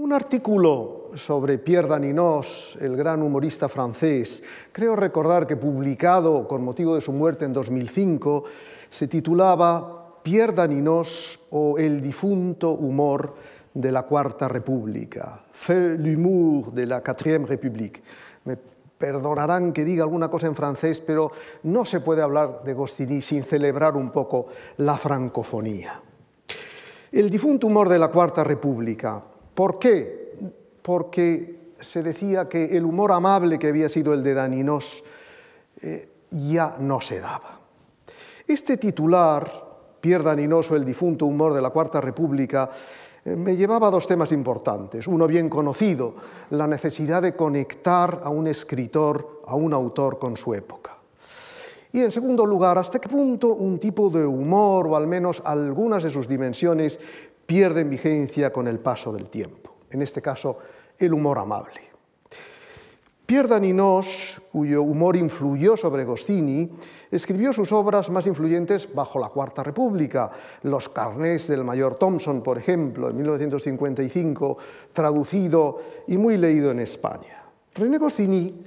Un artículo sobre Pierre Daninos, el gran humorista francés, creo recordar que publicado con motivo de su muerte en 2005, se titulaba Pierre Daninos o el difunto humor de la Cuarta República, Feu l'humour de la Quatrième République. Me perdonarán que diga alguna cosa en francés, pero no se puede hablar de Goscinny sin celebrar un poco la francofonía. El difunto humor de la Cuarta República, ¿Por qué? Porque se decía que el humor amable que había sido el de Daninos eh, ya no se daba. Este titular, Pierre o el difunto humor de la Cuarta República, eh, me llevaba a dos temas importantes. Uno bien conocido, la necesidad de conectar a un escritor, a un autor con su época. Y en segundo lugar, hasta qué punto un tipo de humor, o al menos algunas de sus dimensiones, pierden vigencia con el paso del tiempo, en este caso el humor amable. Pierre Daninos, cuyo humor influyó sobre Goscinny, escribió sus obras más influyentes bajo la Cuarta República, Los carnés del mayor Thompson, por ejemplo, en 1955, traducido y muy leído en España. René Goscinny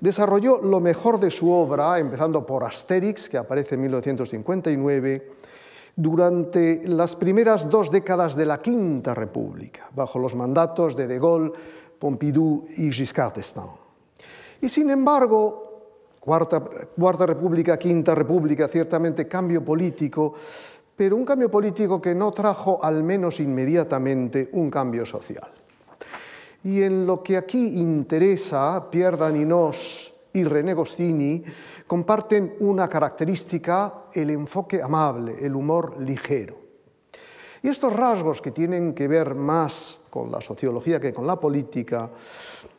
desarrolló lo mejor de su obra, empezando por Asterix, que aparece en 1959, durante las primeras dos décadas de la Quinta República, bajo los mandatos de De Gaulle, Pompidou y Giscard d'Estaing. Y sin embargo, Cuarta, República, Quinta República, ciertamente cambio político, pero un cambio político que no trajo al menos inmediatamente un cambio social. Y en lo que aquí interesa, y Daninos y René Goscinny comparten una característica, el enfoque amable, el humor ligero. Y estos rasgos que tienen que ver más con la sociología que con la política,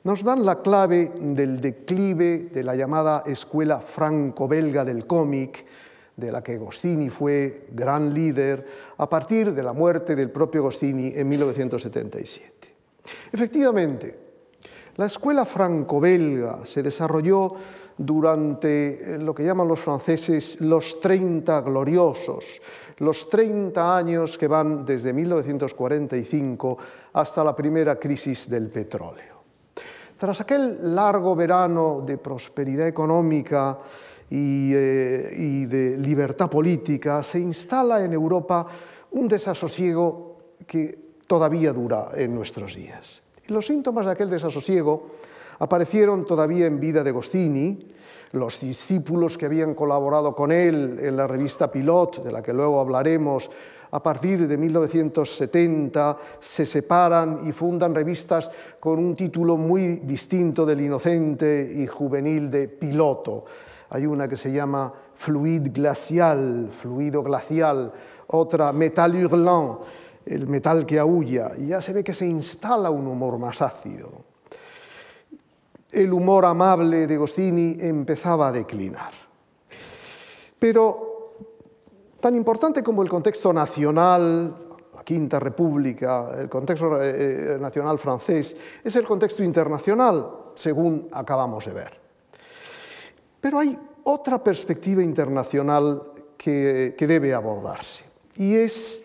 nos dan la clave del declive de la llamada escuela franco-belga del cómic, de la que Goscinny fue gran líder, a partir de la muerte del propio Goscinny en 1977. Efectivamente, la escuela franco-belga se desarrolló durante eh, lo que llaman los franceses los 30 gloriosos, los 30 años que van desde 1945 hasta la primera crisis del petróleo. Tras aquel largo verano de prosperidad económica eh, y, de libertad política, se instala en Europa un desasosiego que todavía dura en nuestros días. Los síntomas de aquel desasosiego Aparecieron todavía en vida de Gostini. los discípulos que habían colaborado con él en la revista Pilot, de la que luego hablaremos, a partir de 1970 se separan y fundan revistas con un título muy distinto del inocente y juvenil de Piloto. Hay una que se llama Fluid Glacial, Fluido Glacial, otra Metal Hurlant, el metal que aúlla. Y ya se ve que se instala un humor más ácido el humor amable de Goscini empezaba a declinar. Pero tan importante como el contexto nacional, la Quinta República, el contexto eh, eh, nacional francés, es el contexto internacional, según acabamos de ver. Pero hay otra perspectiva internacional que debe abordarse, y es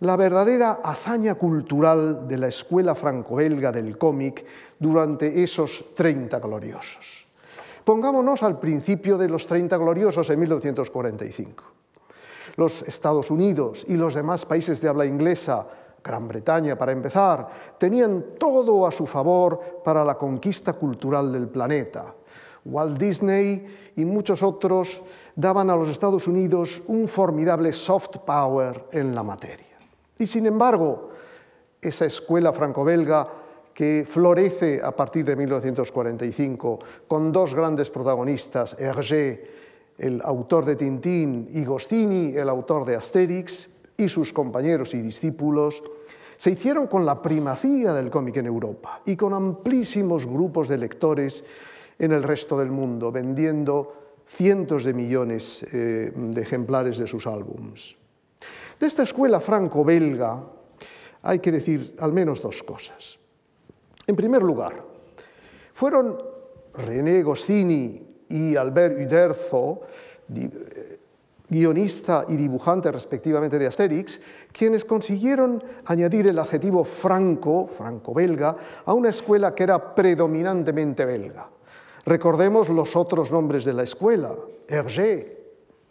la verdadera hazaña cultural de la escuela franco-belga del cómic durante esos 30 gloriosos. Pongámonos al principio de los 30 gloriosos en 1945. Los Estados Unidos y los demás países de habla inglesa, Gran Bretaña para empezar, tenían todo a su favor para la conquista cultural del planeta. Walt Disney y muchos otros daban a los Estados Unidos un formidable soft power en la materia. Y sin embargo, esa escuela franco-belga que florece a partir de 1945 con dos grandes protagonistas, Hergé, el autor de Tintín, y Goscinny, el autor de Asterix, y sus compañeros y discípulos, se hicieron con la primacía del cómic en Europa y con amplísimos grupos de lectores en el resto del mundo, vendiendo cientos de millones eh, de ejemplares de sus álbumes. De esta escuela franco-belga hay que decir al menos dos cosas. En primer lugar, fueron René Goscinny y Albert Uderzo, eh, guionista y dibujante respectivamente de Asterix, quienes consiguieron añadir el adjetivo franco, franco-belga, a una escuela que era predominantemente belga. Recordemos los otros nombres de la escuela, Hergé,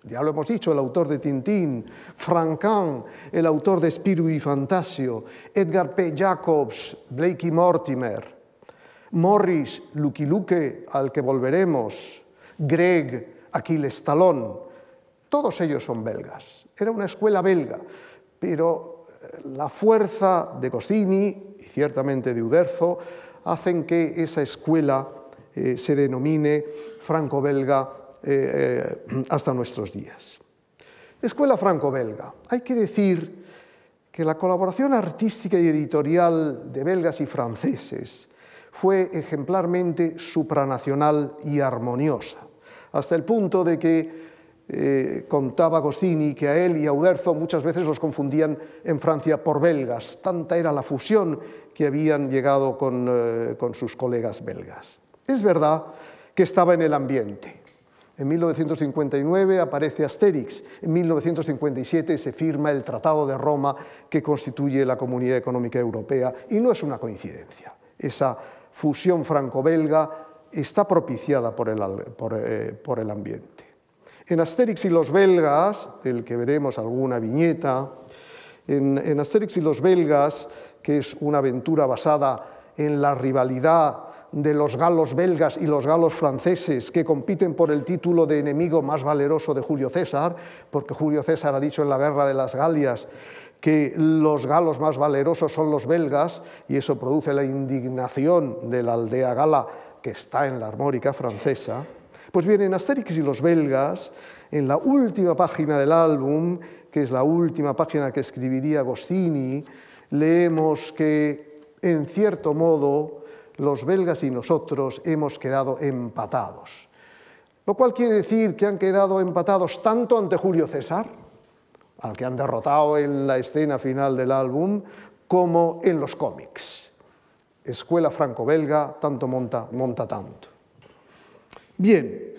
ya lo hemos dicho, el autor de Tintín, Francan, el autor de Spirou y Fantasio, Edgar P. Jacobs, Blakey Mortimer, Morris, Lucky Luke, al que volveremos, Greg, Aquiles Talón, todos ellos son belgas. Era una escuela belga, pero eh, la fuerza de Goscinny y ciertamente de Uderzo hacen que esa escuela eh, se denomine franco-belga eh, eh, hasta nuestros días. Escuela franco-belga. Hay que decir que la colaboración artística y editorial de belgas y franceses fue ejemplarmente supranacional y armoniosa, hasta el punto de que eh, contaba Goscini que a él y a Uderzo muchas veces los confundían en Francia por belgas, tanta era la fusión que habían llegado con sus colegas belgas. Es verdad que estaba en el ambiente, en 1959 aparece Asterix, en 1957 se firma el Tratado de Roma que constituye la Comunidad Económica Europea y no es una coincidencia. Esa fusión franco-belga está propiciada eh, por el, ambiente. En Asterix y los belgas, del que veremos alguna viñeta, en, en Asterix y los belgas, que es una aventura basada en la rivalidad de los galos belgas y los galos franceses que compiten por el título de enemigo más valeroso de Julio César, porque Julio César ha dicho en la guerra de las Galias que los galos más valerosos son los belgas y eso produce la indignación de la aldea gala que está en la armórica francesa. Pues bien, en Astérix y los belgas, en la última página del álbum, que es la última página que escribiría Goscini, leemos que, en cierto modo, los belgas y nosotros hemos quedado empatados. Lo cual quiere decir que han quedado empatados tanto ante Julio César, al que han derrotado en la escena final del álbum, como en los cómics. Escuela franco-belga, tanto monta, monta tanto. Bien,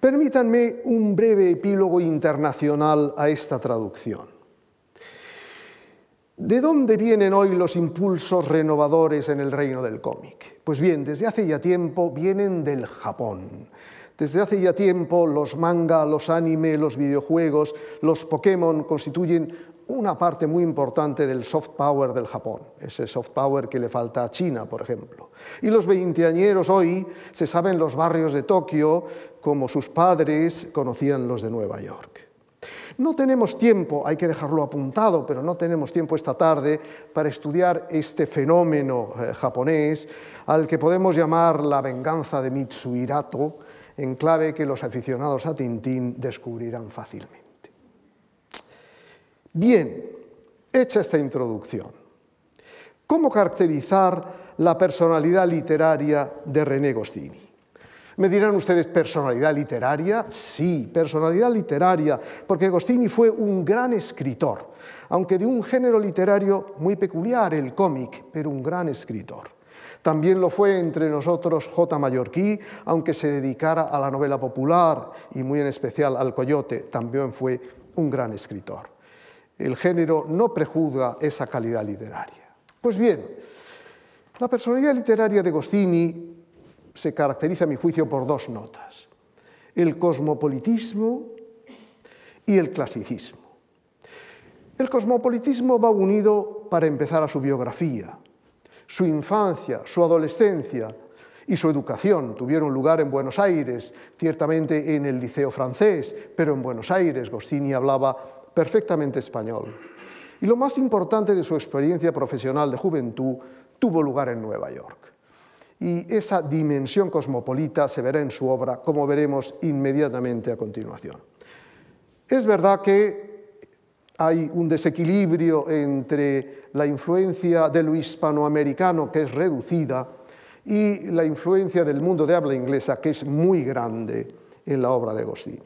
permítanme un breve epílogo internacional a esta traducción. ¿De dónde vienen hoy los impulsos renovadores en el reino del cómic? Pues bien, desde hace ya tiempo vienen del Japón. Desde hace ya tiempo los manga, los anime, los videojuegos, los Pokémon constituyen una parte muy importante del soft power del Japón, ese soft power que le falta a China, por ejemplo. Y los veinteañeros hoy se saben los barrios de Tokio como sus padres conocían los de Nueva York. No tenemos tiempo, hay que dejarlo apuntado, pero no tenemos tiempo esta tarde para estudiar este fenómeno eh, japonés al que podemos llamar la venganza de Mitsuhirato, en clave que los aficionados a Tintín descubrirán fácilmente. Bien, hecha esta introducción, ¿cómo caracterizar la personalidad literaria de René Goscinny? Me dirán ustedes, ¿personalidad literaria? Sí, personalidad literaria, porque gostini fue un gran escritor, aunque de un género literario muy peculiar, el cómic, pero un gran escritor. También lo fue entre nosotros J. Mallorquí, aunque se dedicara a la novela popular y muy en especial al coyote, también fue un gran escritor. El género no prejuzga esa calidad literaria. Pues bien, la personalidad literaria de gostini se caracteriza, a mi juicio, por dos notas, el cosmopolitismo y el clasicismo. El cosmopolitismo va unido para empezar a su biografía. Su infancia, su adolescencia y su educación tuvieron lugar en Buenos Aires, ciertamente en el Liceo francés, pero en Buenos Aires Goscini hablaba perfectamente español. Y lo más importante de su experiencia profesional de juventud tuvo lugar en Nueva York y esa dimensión cosmopolita se verá en su obra, como veremos inmediatamente a continuación. Es verdad que hay un desequilibrio entre la influencia de lo hispanoamericano, que es reducida, y la influencia del mundo de habla inglesa, que es muy grande en la obra de Agostini.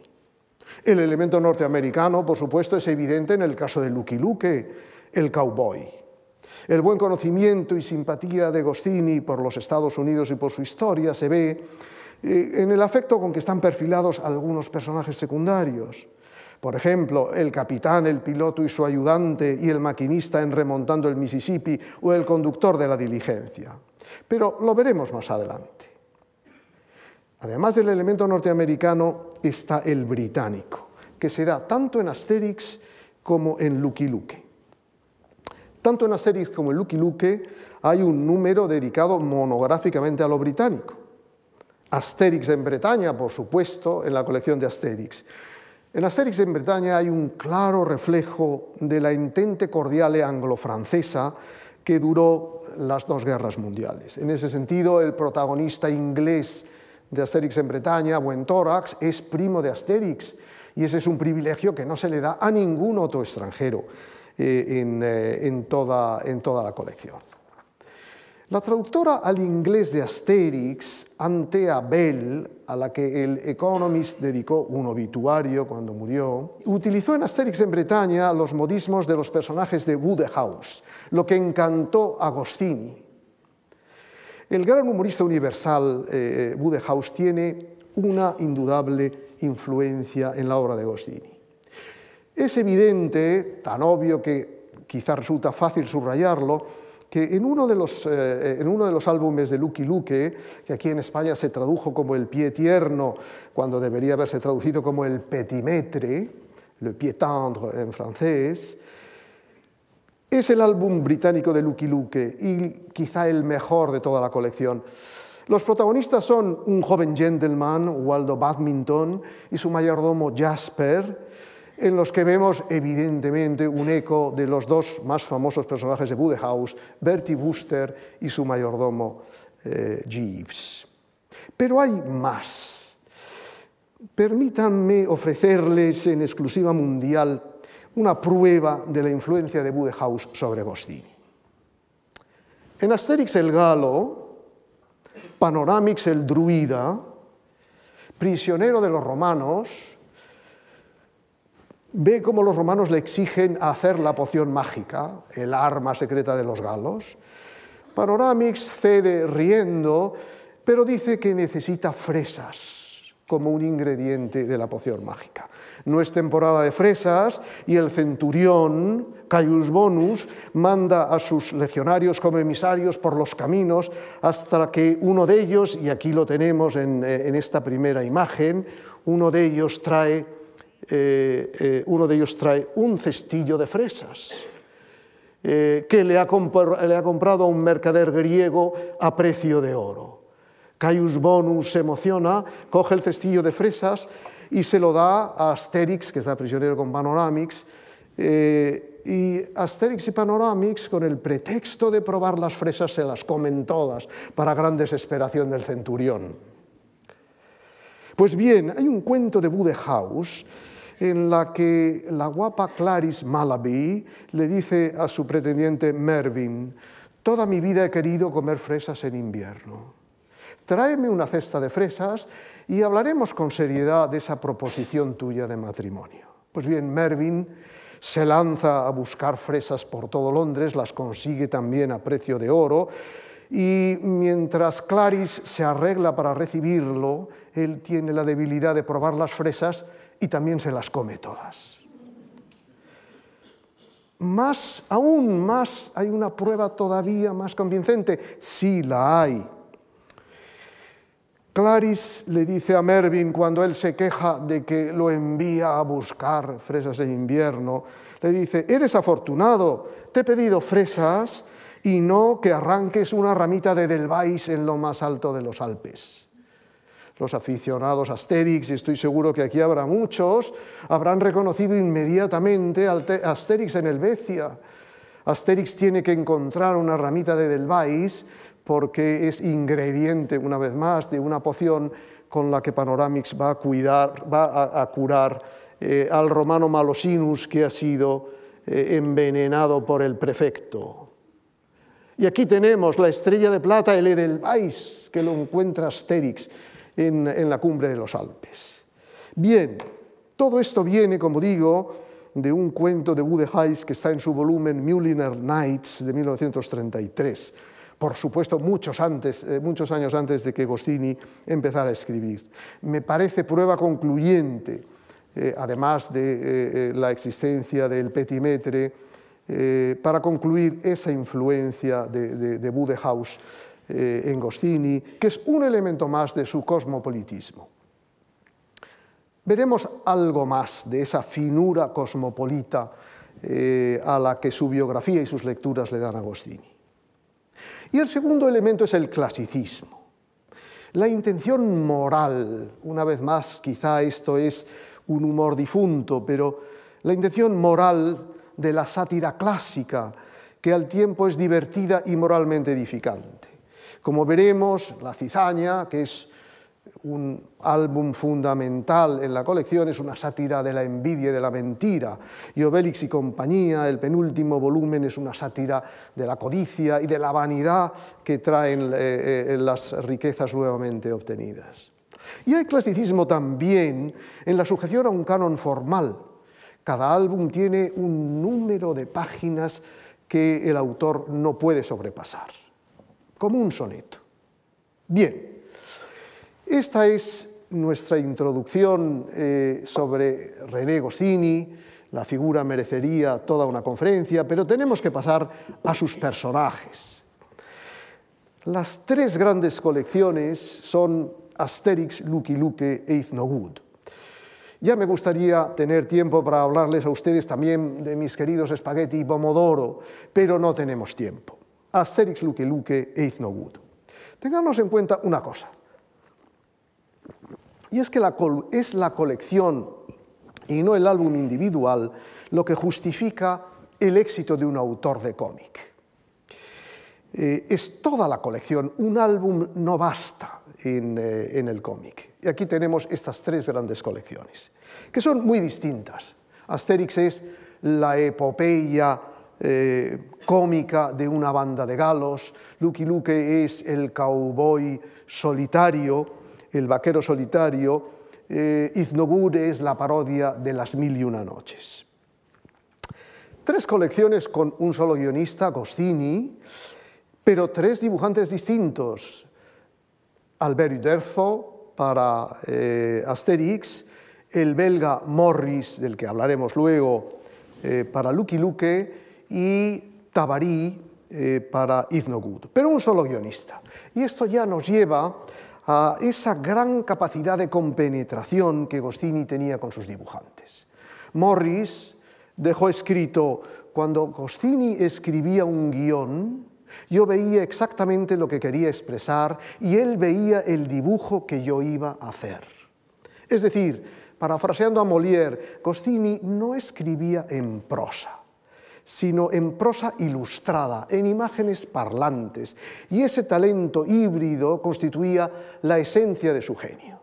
El elemento norteamericano, por supuesto, es evidente en el caso de Lucky Luke, el cowboy. El buen conocimiento y simpatía de Goscini por los Estados Unidos y por su historia se ve eh, en el afecto con que están perfilados algunos personajes secundarios. Por ejemplo, el capitán, el piloto y su ayudante y el maquinista en remontando el Mississippi o el conductor de la diligencia. Pero lo veremos más adelante. Además del elemento norteamericano está el británico, que se da tanto en Asterix como en Lucky Luke. Tanto en Asterix como en Lucky Luke hay un número dedicado monográficamente a lo británico. Asterix en Bretaña, por supuesto, en la colección de Asterix. En Asterix en Bretaña hay un claro reflejo de la intente cordiale anglo-francesa que duró las dos guerras mundiales. En ese sentido, el protagonista inglés de Asterix en Bretaña, buen tórax, es primo de Asterix, y ese es un privilegio que no se le da a ningún otro extranjero. Eh, eh, en, toda, la colección. La traductora al inglés de Asterix, Antea Bell, a la que el Economist dedicó un obituario cuando murió, utilizó en Asterix en Bretaña los modismos de los personajes de Woodhouse, lo que encantó a Agostini. El gran humorista universal eh, eh Woodhouse tiene una indudable influencia en la obra de Agostini. Es evidente, tan obvio que quizá resulta fácil subrayarlo, que en uno, de los, eh, eh, en uno de los álbumes de Lucky Luke, que aquí en España se tradujo como El pie tierno, cuando debería haberse traducido como El petimetre, Le pied tendre en francés, es el álbum británico de Lucky Luke y quizá el mejor de toda la colección. Los protagonistas son un joven gentleman, Waldo Badminton, y su mayordomo Jasper, en los que vemos evidentemente un eco de los dos más famosos personajes de Budehouse, Bertie Wooster y su mayordomo eh, Jeeves. Pero hay más. Permítanme ofrecerles en exclusiva mundial una prueba de la influencia de Budehouse sobre Goscinny. En Asterix el Galo, Panoramix el Druida, prisionero de los romanos, ve cómo los romanos le exigen hacer la poción mágica, el arma secreta de los galos. Panoramix cede riendo, pero dice que necesita fresas como un ingrediente de la poción mágica. No es temporada de fresas y el centurión Caius Bonus manda a sus legionarios como emisarios por los caminos hasta que uno de ellos, y aquí lo tenemos en, eh, en esta primera imagen, uno de ellos trae eh, eh, uno de ellos trae un cestillo de fresas eh, que le ha, comprado a un mercader griego a precio de oro. Caius Bonus se emociona, coge el cestillo de fresas y se lo da a Asterix, que está prisionero con Panoramix, y Asterix y Panoramix, con el pretexto de probar las fresas, se las comen todas, para gran desesperación del centurión. Pues bien, hay un cuento de Bude en la que la guapa Clarice Malaby le dice a su pretendiente Mervyn, toda mi vida he querido comer fresas en invierno. Tráeme una cesta de fresas y hablaremos con seriedad de esa proposición tuya de matrimonio. Pues bien, Mervyn se lanza a buscar fresas por todo Londres, las consigue también a precio de oro, y mientras Clarice se arregla para recibirlo, él tiene la debilidad de probar las fresas y también se las come todas. Más, aún más, hay una prueba todavía más convincente. Sí la hay. Claris le dice a Mervyn cuando él se queja de que lo envía a buscar fresas de invierno, le dice, eres afortunado, te he pedido fresas y no que arranques una ramita de Delvais en lo más alto de los Alpes. Los aficionados a Asterix, y estoy seguro que aquí habrá muchos, habrán reconocido inmediatamente a Asterix en Helvecia. Asterix tiene que encontrar una ramita de Delvais porque es ingrediente, una vez más, de una poción con la que Panoramix va a, cuidar, va a, curar eh, al romano Malosinus que ha sido eh, envenenado por el prefecto. Y aquí tenemos la estrella de plata, el Edelweiss, que lo encuentra Asterix en, la cumbre de los Alpes. Bien, todo esto viene, como digo, de un cuento de Bude heiss que está en su volumen Mulliner Nights de 1933 por supuesto muchos, antes, eh, muchos años antes de que Goscini empezara a escribir. Me parece prueba concluyente, eh, además de eh, la existencia del petimetre, para concluir esa influencia de, de, de en eh, Engostini, que es un elemento más de su cosmopolitismo. Veremos algo más de esa finura cosmopolita eh, a la que su biografía y sus lecturas le dan a Goscini. Y el segundo elemento es el clasicismo. La intención moral, una vez más, quizá esto es un humor difunto, pero la intención moral de la sátira clásica, que al tiempo es divertida y moralmente edificante. Como veremos, La cizaña, que es un álbum fundamental en la colección, es una sátira de la envidia y de la mentira. Y Obélix y compañía, el penúltimo volumen, es una sátira de la codicia y de la vanidad que traen eh, eh, las riquezas nuevamente obtenidas. Y hay clasicismo también en la sujeción a un canon formal. Cada álbum tiene un número de páginas que el autor no puede sobrepasar como un soneto. Bien, esta es nuestra introducción eh, sobre René Goscinny, la figura merecería toda una conferencia, pero tenemos que pasar a sus personajes. Las tres grandes colecciones son Asterix, Lucky Luke e Good. Ya me gustaría tener tiempo para hablarles a ustedes también de mis queridos espagueti y pomodoro, pero no tenemos tiempo. Asterix, Luke Luke e No Wood. Tengamos en cuenta una cosa, y es que es la colección y no el álbum individual lo que justifica el éxito de un autor de cómic. Eh, es toda la colección, un álbum no basta en, eh, en el cómic. Y aquí tenemos estas tres grandes colecciones, que son muy distintas. Asterix es la epopeya eh, cómica de una banda de galos. Lucky Luke es el cowboy solitario, el vaquero solitario. Eh, es la parodia de Las Mil y Una Noches. Tres colecciones con un solo guionista, Goscini, pero tres dibujantes distintos. Albert Uderzo para eh, Asterix, el belga Morris, del que hablaremos luego, eh, para Lucky Luke y Tabarí eh, para Good, pero un solo guionista. Y esto ya nos lleva a esa gran capacidad de compenetración que Goscinny tenía con sus dibujantes. Morris dejó escrito, cuando Goscinny escribía un guión, yo veía exactamente lo que quería expresar y él veía el dibujo que yo iba a hacer. Es decir, parafraseando a Molière, Goscinny no escribía en prosa, sino en prosa ilustrada, en imágenes parlantes, y ese talento híbrido constituía la esencia de su genio.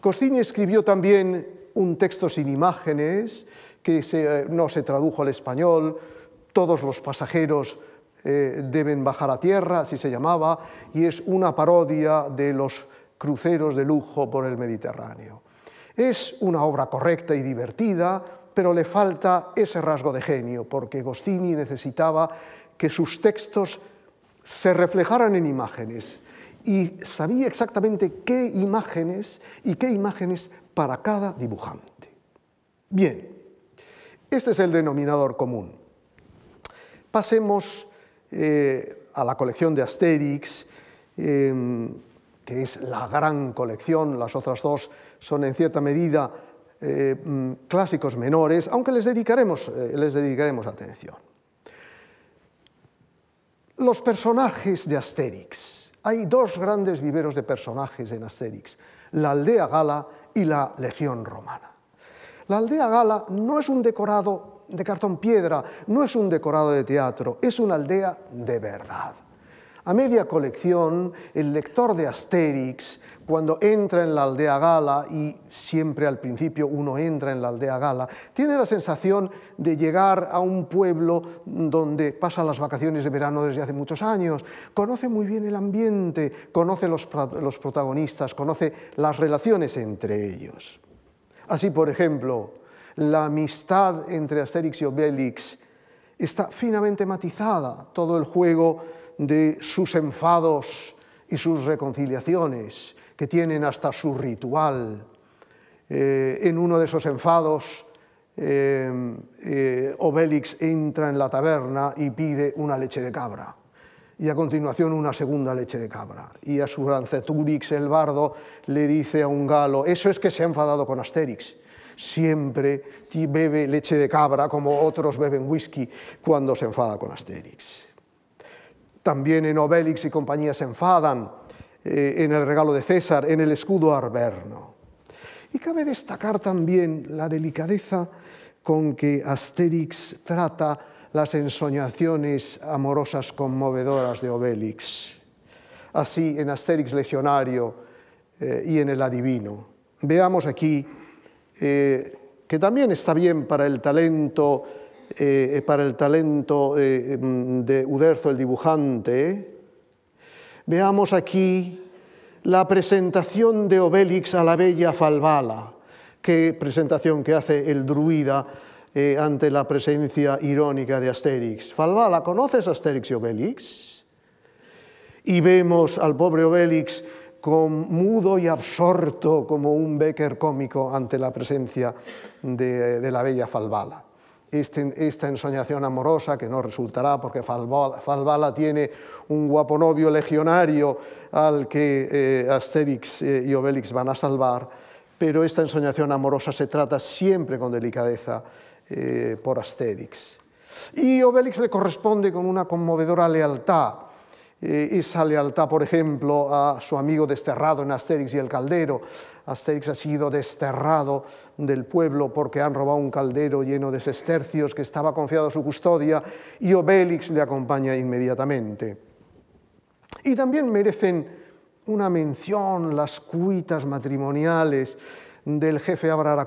Costini escribió también un texto sin imágenes, que eh, no se tradujo al español, todos los pasajeros eh, deben bajar a tierra, así se llamaba, y es una parodia de los cruceros de lujo por el Mediterráneo. Es una obra correcta y divertida, pero le falta ese rasgo de genio, porque Gostini necesitaba que sus textos se reflejaran en imágenes y sabía exactamente qué imágenes y qué imágenes para cada dibujante. Bien, este es el denominador común. Pasemos eh, a la colección de Asterix, em, que es la gran colección, las otras dos son en cierta medida eh, mm, clásicos menores, aunque les dedicaremos, eh, les dedicaremos atención. Los personajes de Astérix. Hay dos grandes viveros de personajes en Astérix, la aldea gala y la legión romana. La aldea gala no es un decorado de cartón piedra, no es un decorado de teatro, es una aldea de verdad. A media colección, el lector de Asterix, cuando entra en la aldea gala, y siempre al principio uno entra en la aldea gala, tiene la sensación de llegar a un pueblo donde pasa las vacaciones de verano desde hace muchos años, conoce muy bien el ambiente, conoce los, los protagonistas, conoce las relaciones entre ellos. Así, por ejemplo, la amistad entre Asterix y Obélix está finamente matizada, todo el juego de sus enfados y sus reconciliaciones, que tienen hasta su ritual. Eh, en uno de esos enfados, eh, eh, Obélix entra en la taberna y pide una leche de cabra, y a continuación una segunda leche de cabra. Y a su Ranceturix, el bardo, le dice a un galo, eso es que se ha enfadado con Asterix, siempre bebe leche de cabra como otros beben whisky cuando se enfada con Asterix. También en Obélix y compañía se enfadan, eh, en el regalo de César, en el escudo arberno. Y cabe destacar también la delicadeza con que Astérix trata las ensoñaciones amorosas conmovedoras de Obélix. Así en Asterix Legionario eh, y en el Adivino. Veamos aquí eh, que también está bien para el talento eh, eh, para el talento eh, em, de Uderzo el dibujante, veamos aquí la presentación de Obélix a la bella Falbala, que presentación que hace el druida ante la presencia irónica de Asterix. Falbala, ¿conoces a Asterix y Obélix? Y vemos al pobre Obélix mudo y absorto como un Becker cómico ante la presencia de, de la bella Falbala. Este, esta ensoñación amorosa que no resultará porque Falbala, tiene un guapo novio legionario al que Astérix eh, Asterix eh, y Obélix van a salvar, pero esta ensoñación amorosa se trata siempre con delicadeza eh, por Asterix. Y Obélix le corresponde con una conmovedora lealtad esa eh, lealtad, por ejemplo, a su amigo desterrado en Asterix y el caldero. Asterix ha sido desterrado del pueblo porque han robado un caldero lleno de sestercios que estaba confiado a su custodia y Obélix le acompaña inmediatamente. Y también merecen una mención las cuitas matrimoniales del jefe Abrara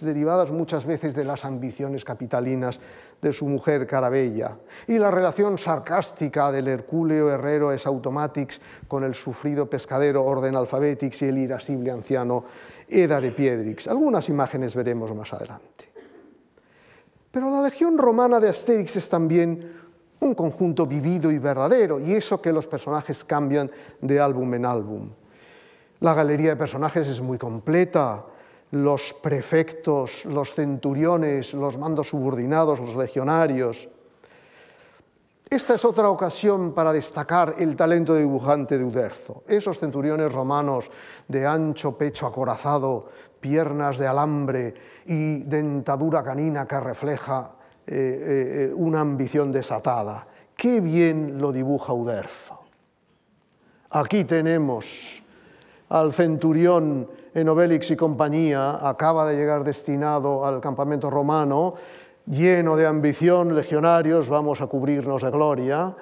derivadas muchas veces de las ambiciones capitalinas de su mujer Carabella, y la relación sarcástica del Herculeo Herrero es Automatics con el sufrido pescadero Orden Alphabetics y el irascible anciano Eda de Piedrix. Algunas imágenes veremos más adelante. Pero la legión romana de Asterix es también un conjunto vivido y verdadero, y eso que los personajes cambian de álbum en álbum. La galería de personajes es muy completa, los prefectos, los centuriones, los mandos subordinados, los legionarios. Esta es otra ocasión para destacar el talento dibujante de Uderzo. Esos centuriones romanos de ancho pecho acorazado, piernas de alambre y dentadura canina que refleja eh, eh, una ambición desatada. Qué bien lo dibuja Uderzo. Aquí tenemos al centurión en Obélix y compañía, acaba de llegar destinado al campamento romano, lleno de ambición, legionarios, vamos a cubrirnos de gloria.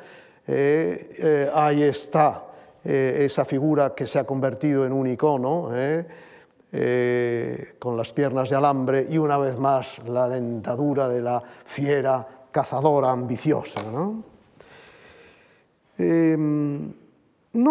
Eh, eh, ahí está eh, esa figura que se ha convertido en un icono, con las piernas de alambre y una vez más la dentadura de la fiera cazadora ambiciosa. no em,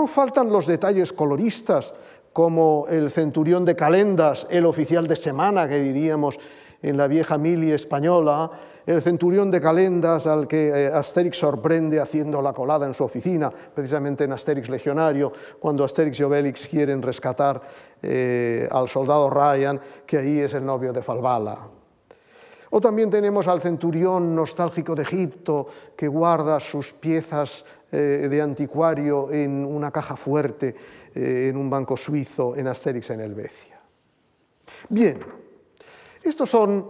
faltan los detalles coloristas como el centurión de Calendas, el oficial de semana que diríamos en la vieja mili española, el centurión de Calendas al que eh, Asterix sorprende haciendo la colada en su oficina, precisamente en Asterix Legionario, cuando Asterix y Obélix quieren rescatar eh, al soldado Ryan, que ahí es el novio de Falbala. O también tenemos al centurión nostálgico de Egipto, que guarda sus piezas eh, de anticuario en una caja fuerte eh, en un banco suizo, en Asterix en Helvecia. Bien, estos son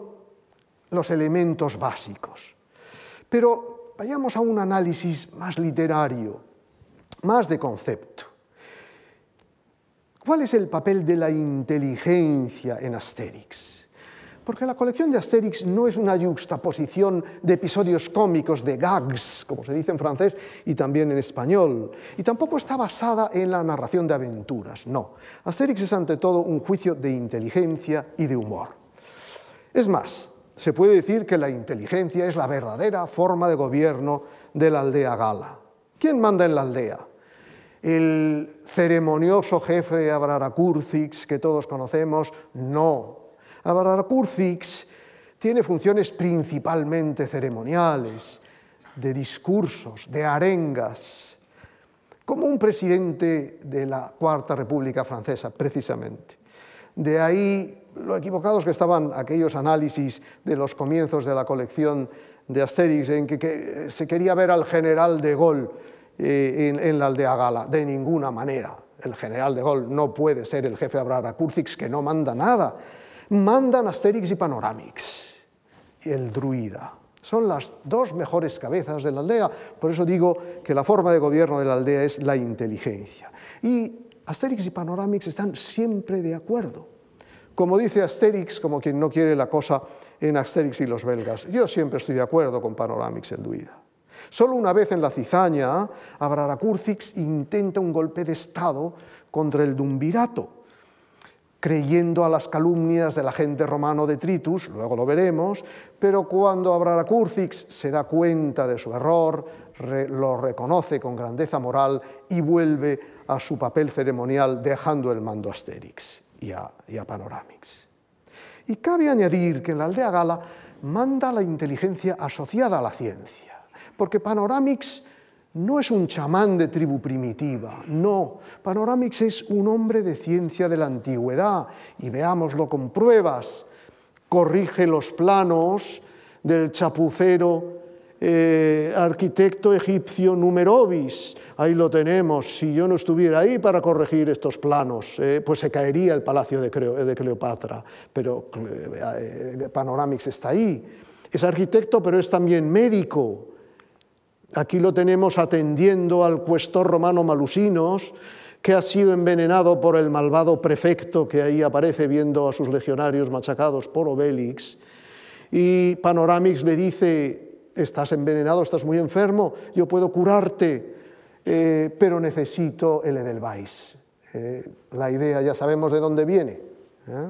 los elementos básicos. Pero vayamos a un análisis más literario, más de concepto. ¿Cuál es el papel de la inteligencia en Asterix? Porque la colección de Asterix no es una juxtaposición de episodios cómicos, de gags, como se dice en francés y también en español. Y tampoco está basada en la narración de aventuras, no. Asterix es ante todo un juicio de inteligencia y de humor. Es más, se puede decir que la inteligencia es la verdadera forma de gobierno de la aldea gala. ¿Quién manda en la aldea? El ceremonioso jefe Abrara que todos conocemos, no, Abraracurzix tiene funciones principalmente ceremoniales, de discursos, de arengas, como un presidente de la Cuarta República Francesa, precisamente. De ahí lo equivocados que estaban aquellos análisis de los comienzos de la colección de Asterix, en que, se quería ver al general de Gaulle eh, en, la aldea gala. De ninguna manera. El general de Gaulle no puede ser el jefe de Abrara que no manda nada mandan Asterix y Panoramix, el druida. Son las dos mejores cabezas de la aldea, por eso digo que la forma de gobierno de la aldea es la inteligencia. Y Asterix y Panoramix están siempre de acuerdo. Como dice Asterix, como quien no quiere la cosa en Asterix y los belgas, yo siempre estoy de acuerdo con Panoramix el druida. Solo una vez en la cizaña, Abraracurcix intenta un golpe de Estado contra el Dumbirato, creyendo a las calumnias del agente gente romano de Tritus, luego lo veremos, pero cuando a Curcix se da cuenta de su error, lo reconoce con grandeza moral y vuelve a su papel ceremonial dejando el mando a Asterix y a, Panoramix. Y cabe añadir que en la aldea gala manda la inteligencia asociada a la ciencia, porque Panoramix no es un chamán de tribu primitiva, no. Panoramix es un hombre de ciencia de la antigüedad, y veámoslo con pruebas. Corrige los planos del chapucero eh, arquitecto egipcio Numerobis. Ahí lo tenemos. Si yo no estuviera ahí para corregir estos planos, eh, pues se caería el palacio de, Cleopatra. Pero eh, Panoramix está ahí. Es arquitecto, pero es también médico Aquí lo tenemos atendiendo al cuestor romano Malusinos, que ha sido envenenado por el malvado prefecto que ahí aparece viendo a sus legionarios machacados por Obélix. Y Panoramix le dice, estás envenenado, estás muy enfermo, yo puedo curarte, eh, pero necesito el Edelweiss. Eh, la idea ya sabemos de dónde viene. ¿eh?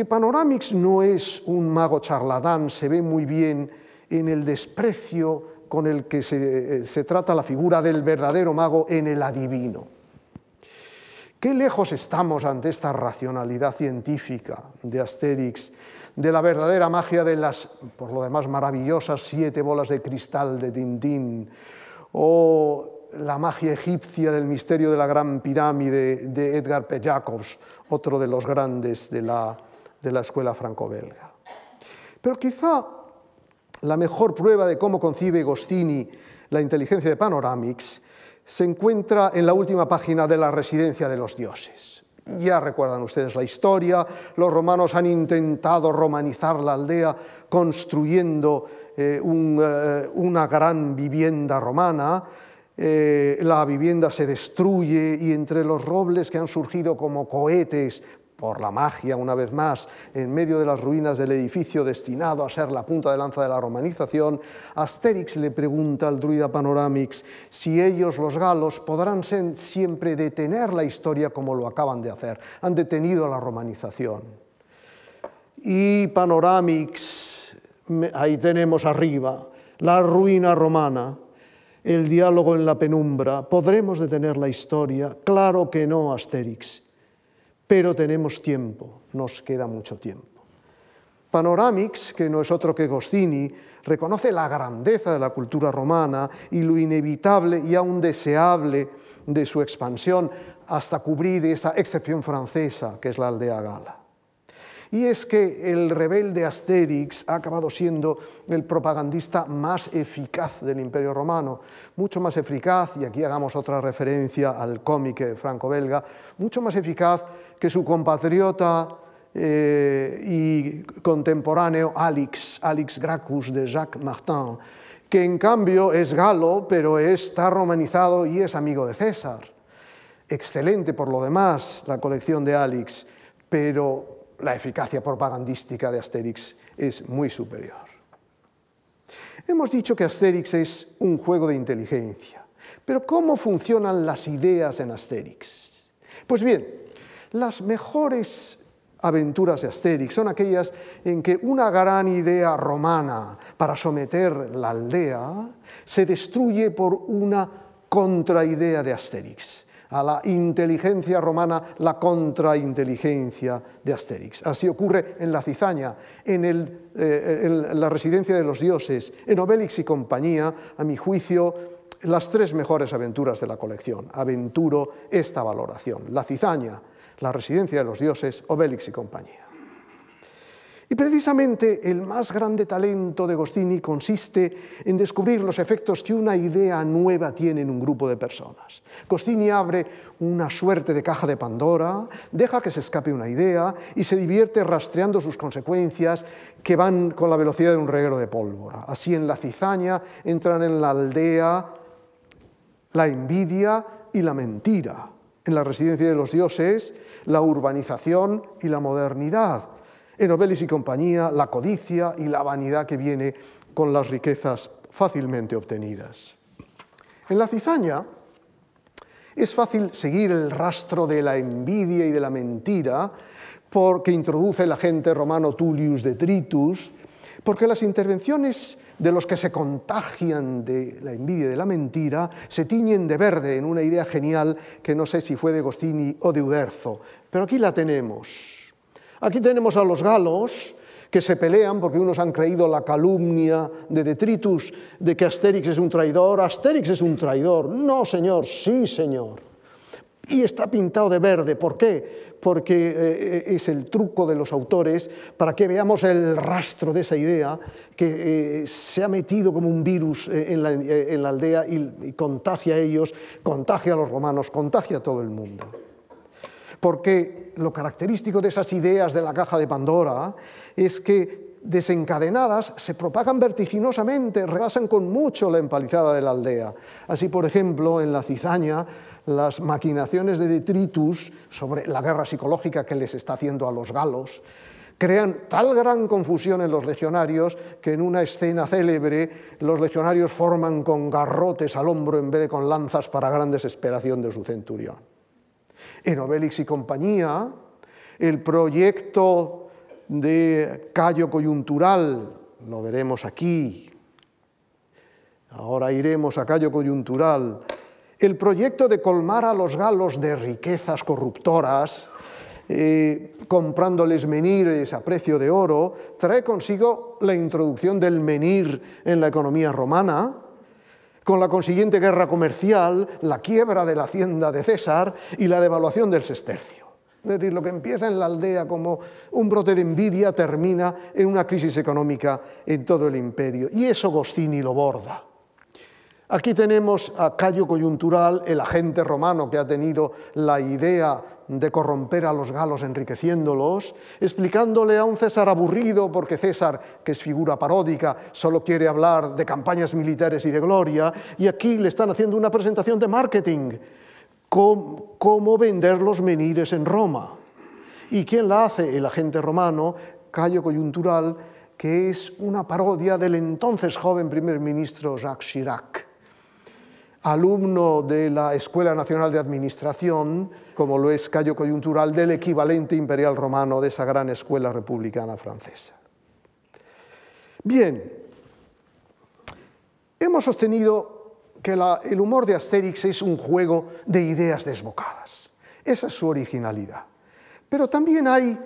que Panoramix no es un mago charlatán, se ve muy bien en el desprecio con el que eh, se, trata la figura del verdadero mago en el adivino. Qué lejos estamos ante esta racionalidad científica de Asterix, de la verdadera magia de las, por lo demás, maravillosas siete bolas de cristal de Dindin o la magia egipcia del misterio de la Gran Pirámide de Edgar P. Jacobs, otro de los grandes de la de la escuela franco-belga. Pero quizá la mejor prueba de cómo concibe Gostini la inteligencia de Panoramics se encuentra en la última página de la Residencia de los Dioses. Ya recuerdan ustedes la historia, los romanos han intentado romanizar la aldea construyendo eh, eh, una gran vivienda romana, eh, la vivienda se destruye y entre los robles que han surgido como cohetes por la magia una vez más, en medio de las ruinas del edificio destinado a ser la punta de lanza de la romanización, Asterix le pregunta al druida Panoramix si ellos, los galos, podrán siempre detener la historia como lo acaban de hacer. Han detenido la romanización. Y Panoramix, ahí tenemos arriba, la ruina romana, el diálogo en la penumbra. ¿Podremos detener la historia? Claro que no, Asterix pero tenemos tiempo, nos queda mucho tiempo. Panoramics, que no es otro que Goscini, reconoce la grandeza de la cultura romana y lo inevitable y aún deseable de su expansión hasta cubrir esa excepción francesa que es la aldea gala. Y es que el rebelde Astérix ha acabado siendo el propagandista más eficaz del Imperio Romano, mucho más eficaz, y aquí hagamos otra referencia al cómic franco-belga, mucho más eficaz que su compatriota eh, y contemporáneo Alix, Alix Gracchus de Jacques Martin, que en cambio es galo, pero está romanizado y es amigo de César. Excelente por lo demás la colección de Alix, pero la eficacia propagandística de Asterix es muy superior. Hemos dicho que Asterix es un juego de inteligencia, pero ¿cómo funcionan las ideas en Asterix? Pues bien, las mejores aventuras de Asterix son aquellas en que una gran idea romana para someter la aldea se destruye por una contraidea de Asterix a la inteligencia romana la contrainteligencia de Astérix. Así ocurre en La cizaña, en, eh, en la residencia de los dioses, en Obélix y compañía, a mi juicio, las tres mejores aventuras de la colección. Aventuro esta valoración. La cizaña, la residencia de los dioses, Obélix y compañía. Y precisamente el más grande talento de Gostini consiste en descubrir los efectos que una idea nueva tiene en un grupo de personas. Gostini abre una suerte de caja de Pandora, deja que se escape una idea y se divierte rastreando sus consecuencias que van con la velocidad de un reguero de pólvora. Así en la cizaña entran en la aldea la envidia y la mentira, en la residencia de los dioses la urbanización y la modernidad en Obelis y compañía, la codicia y la vanidad que viene con las riquezas fácilmente obtenidas. En la cizaña es fácil seguir el rastro de la envidia y de la mentira porque introduce el agente romano Tullius de Tritus, porque las intervenciones de los que se contagian de la envidia y de la mentira se tiñen de verde en una idea genial que no sé si fue de Gostini o de Uderzo, pero aquí la tenemos. Aquí tenemos a los galos que se pelean porque unos han creído la calumnia de Detritus de que Astérix es un traidor. Astérix es un traidor. No, señor, sí, señor. Y está pintado de verde. ¿Por qué? Porque eh, es el truco de los autores para que veamos el rastro de esa idea que eh, se ha metido como un virus eh, en, la, aldea y, y contagia a ellos, contagia a los romanos, contagia a todo el mundo. Porque lo característico de esas ideas de la caja de Pandora es que desencadenadas se propagan vertiginosamente, rebasan con mucho la empalizada de la aldea. Así, por ejemplo, en la cizaña, las maquinaciones de detritus sobre la guerra psicológica que les está haciendo a los galos crean tal gran confusión en los legionarios que en una escena célebre los legionarios forman con garrotes al hombro en vez de con lanzas para gran desesperación de su centurión en Obélix y compañía, el proyecto de callo coyuntural, lo veremos aquí, ahora iremos a callo coyuntural, el proyecto de colmar a los galos de riquezas corruptoras, eh, comprándoles menires a precio de oro, trae consigo la introducción del menir en la economía romana, con la consiguiente guerra comercial, la quiebra de la hacienda de César y la devaluación del sestercio. Es decir, lo que empieza en la aldea como un brote de envidia termina en una crisis económica en todo el imperio. Y eso Goscini lo borda. Aquí tenemos a Cayo Coyuntural, el agente romano que ha tenido la idea de corromper a los galos enriqueciéndolos, explicándole a un César aburrido, porque César, que es figura paródica, solo quiere hablar de campañas militares y de gloria, y aquí le están haciendo una presentación de marketing, cómo, vender los menires en Roma. ¿Y quién la hace? El agente romano, Cayo Coyuntural, que es una parodia del entonces joven primer ministro Jacques Chirac alumno de la Escuela Nacional de Administración, como lo es Cayo Coyuntural, del equivalente imperial romano de esa gran escuela republicana francesa. Bien, hemos sostenido que el humor de Asterix es un juego de ideas desbocadas. Esa es su originalidad. Pero también hay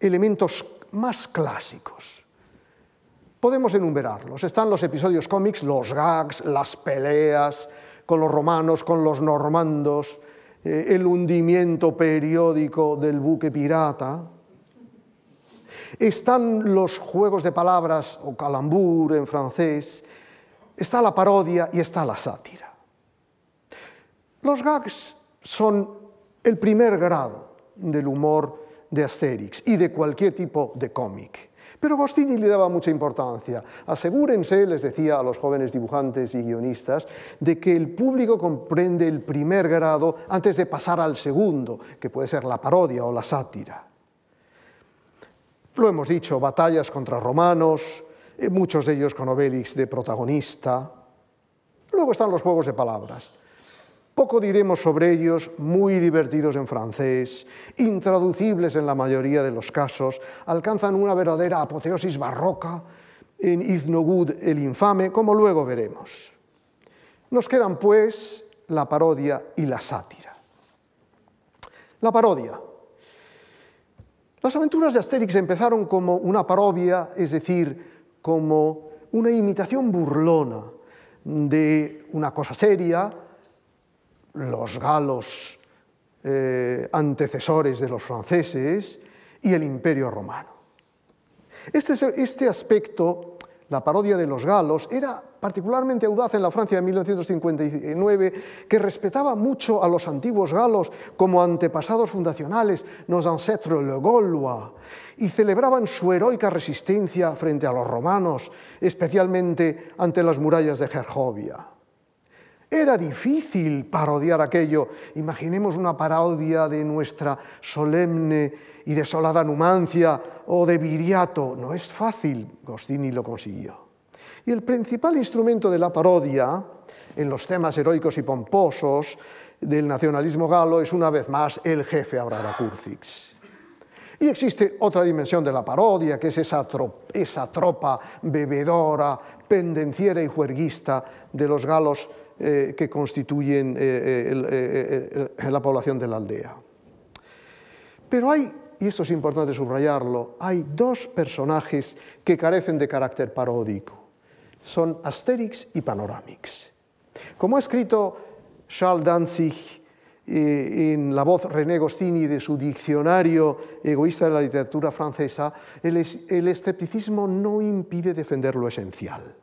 elementos más clásicos. Podemos enumerarlos. Están los episodios cómics, los gags, las peleas con los romanos, con los normandos, eh, el hundimiento periódico del buque pirata. Están los juegos de palabras o calambur en francés. Está la parodia y está la sátira. Los gags son el primer grado del humor de Asterix y de cualquier tipo de cómic. Pero Goscinny le daba mucha importancia. Asegúrense, les decía a los jóvenes dibujantes y guionistas, de que el público comprende el primer grado antes de pasar al segundo, que puede ser la parodia o la sátira. Lo hemos dicho, batallas contra romanos, eh, muchos de ellos con Obélix de protagonista. Luego están los juegos de palabras. Poco diremos sobre ellos, muy divertidos en francés, intraducibles en la mayoría de los casos, alcanzan una verdadera apoteosis barroca en If el infame, como luego veremos. Nos quedan, pues, la parodia y la sátira. La parodia. Las aventuras de Astérix empezaron como una parodia, es decir, como una imitación burlona de una cosa seria, los galos eh, antecesores de los franceses y el imperio romano. Este, este, aspecto, la parodia de los galos, era particularmente audaz en la Francia de 1959, que respetaba mucho a los antiguos galos como antepasados fundacionales, nos ancestros le Gaulois, y celebraban su heroica resistencia frente a los romanos, especialmente ante las murallas de Gerjovia. Era difícil parodiar aquello. Imaginemos una parodia de nuestra solemne y desolada Numancia o de Viriato. No es fácil, Gostini lo consiguió. Y el principal instrumento de la parodia, en los temas heroicos y pomposos del nacionalismo galo, es una vez más el jefe Abraham Y existe otra dimensión de la parodia, que es esa tropa bebedora, pendenciera y juerguista de los galos eh, que constituyen eh, eh, la población de la aldea. Pero hay, y esto es importante subrayarlo, hay dos personajes que carecen de carácter paródico. Son Asterix y Panoramix. Como ha escrito Charles Danzig en la voz René Goscinny de su diccionario egoísta de la literatura francesa, el escepticismo no impide defender lo esencial.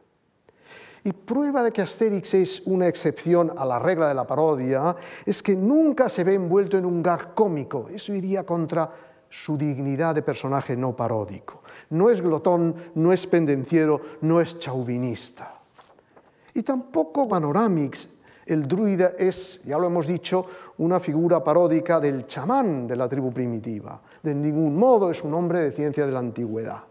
Y prueba de que Asterix es una excepción a la regla de la parodia es que nunca se ve envuelto en un gag cómico. Eso iría contra su dignidad de personaje no paródico. No es glotón, no es pendenciero, no es chauvinista. Y tampoco Panoramix, el druida, es, ya lo hemos dicho, una figura paródica del chamán de la tribu primitiva. De ningún modo es un hombre de ciencia de la antigüedad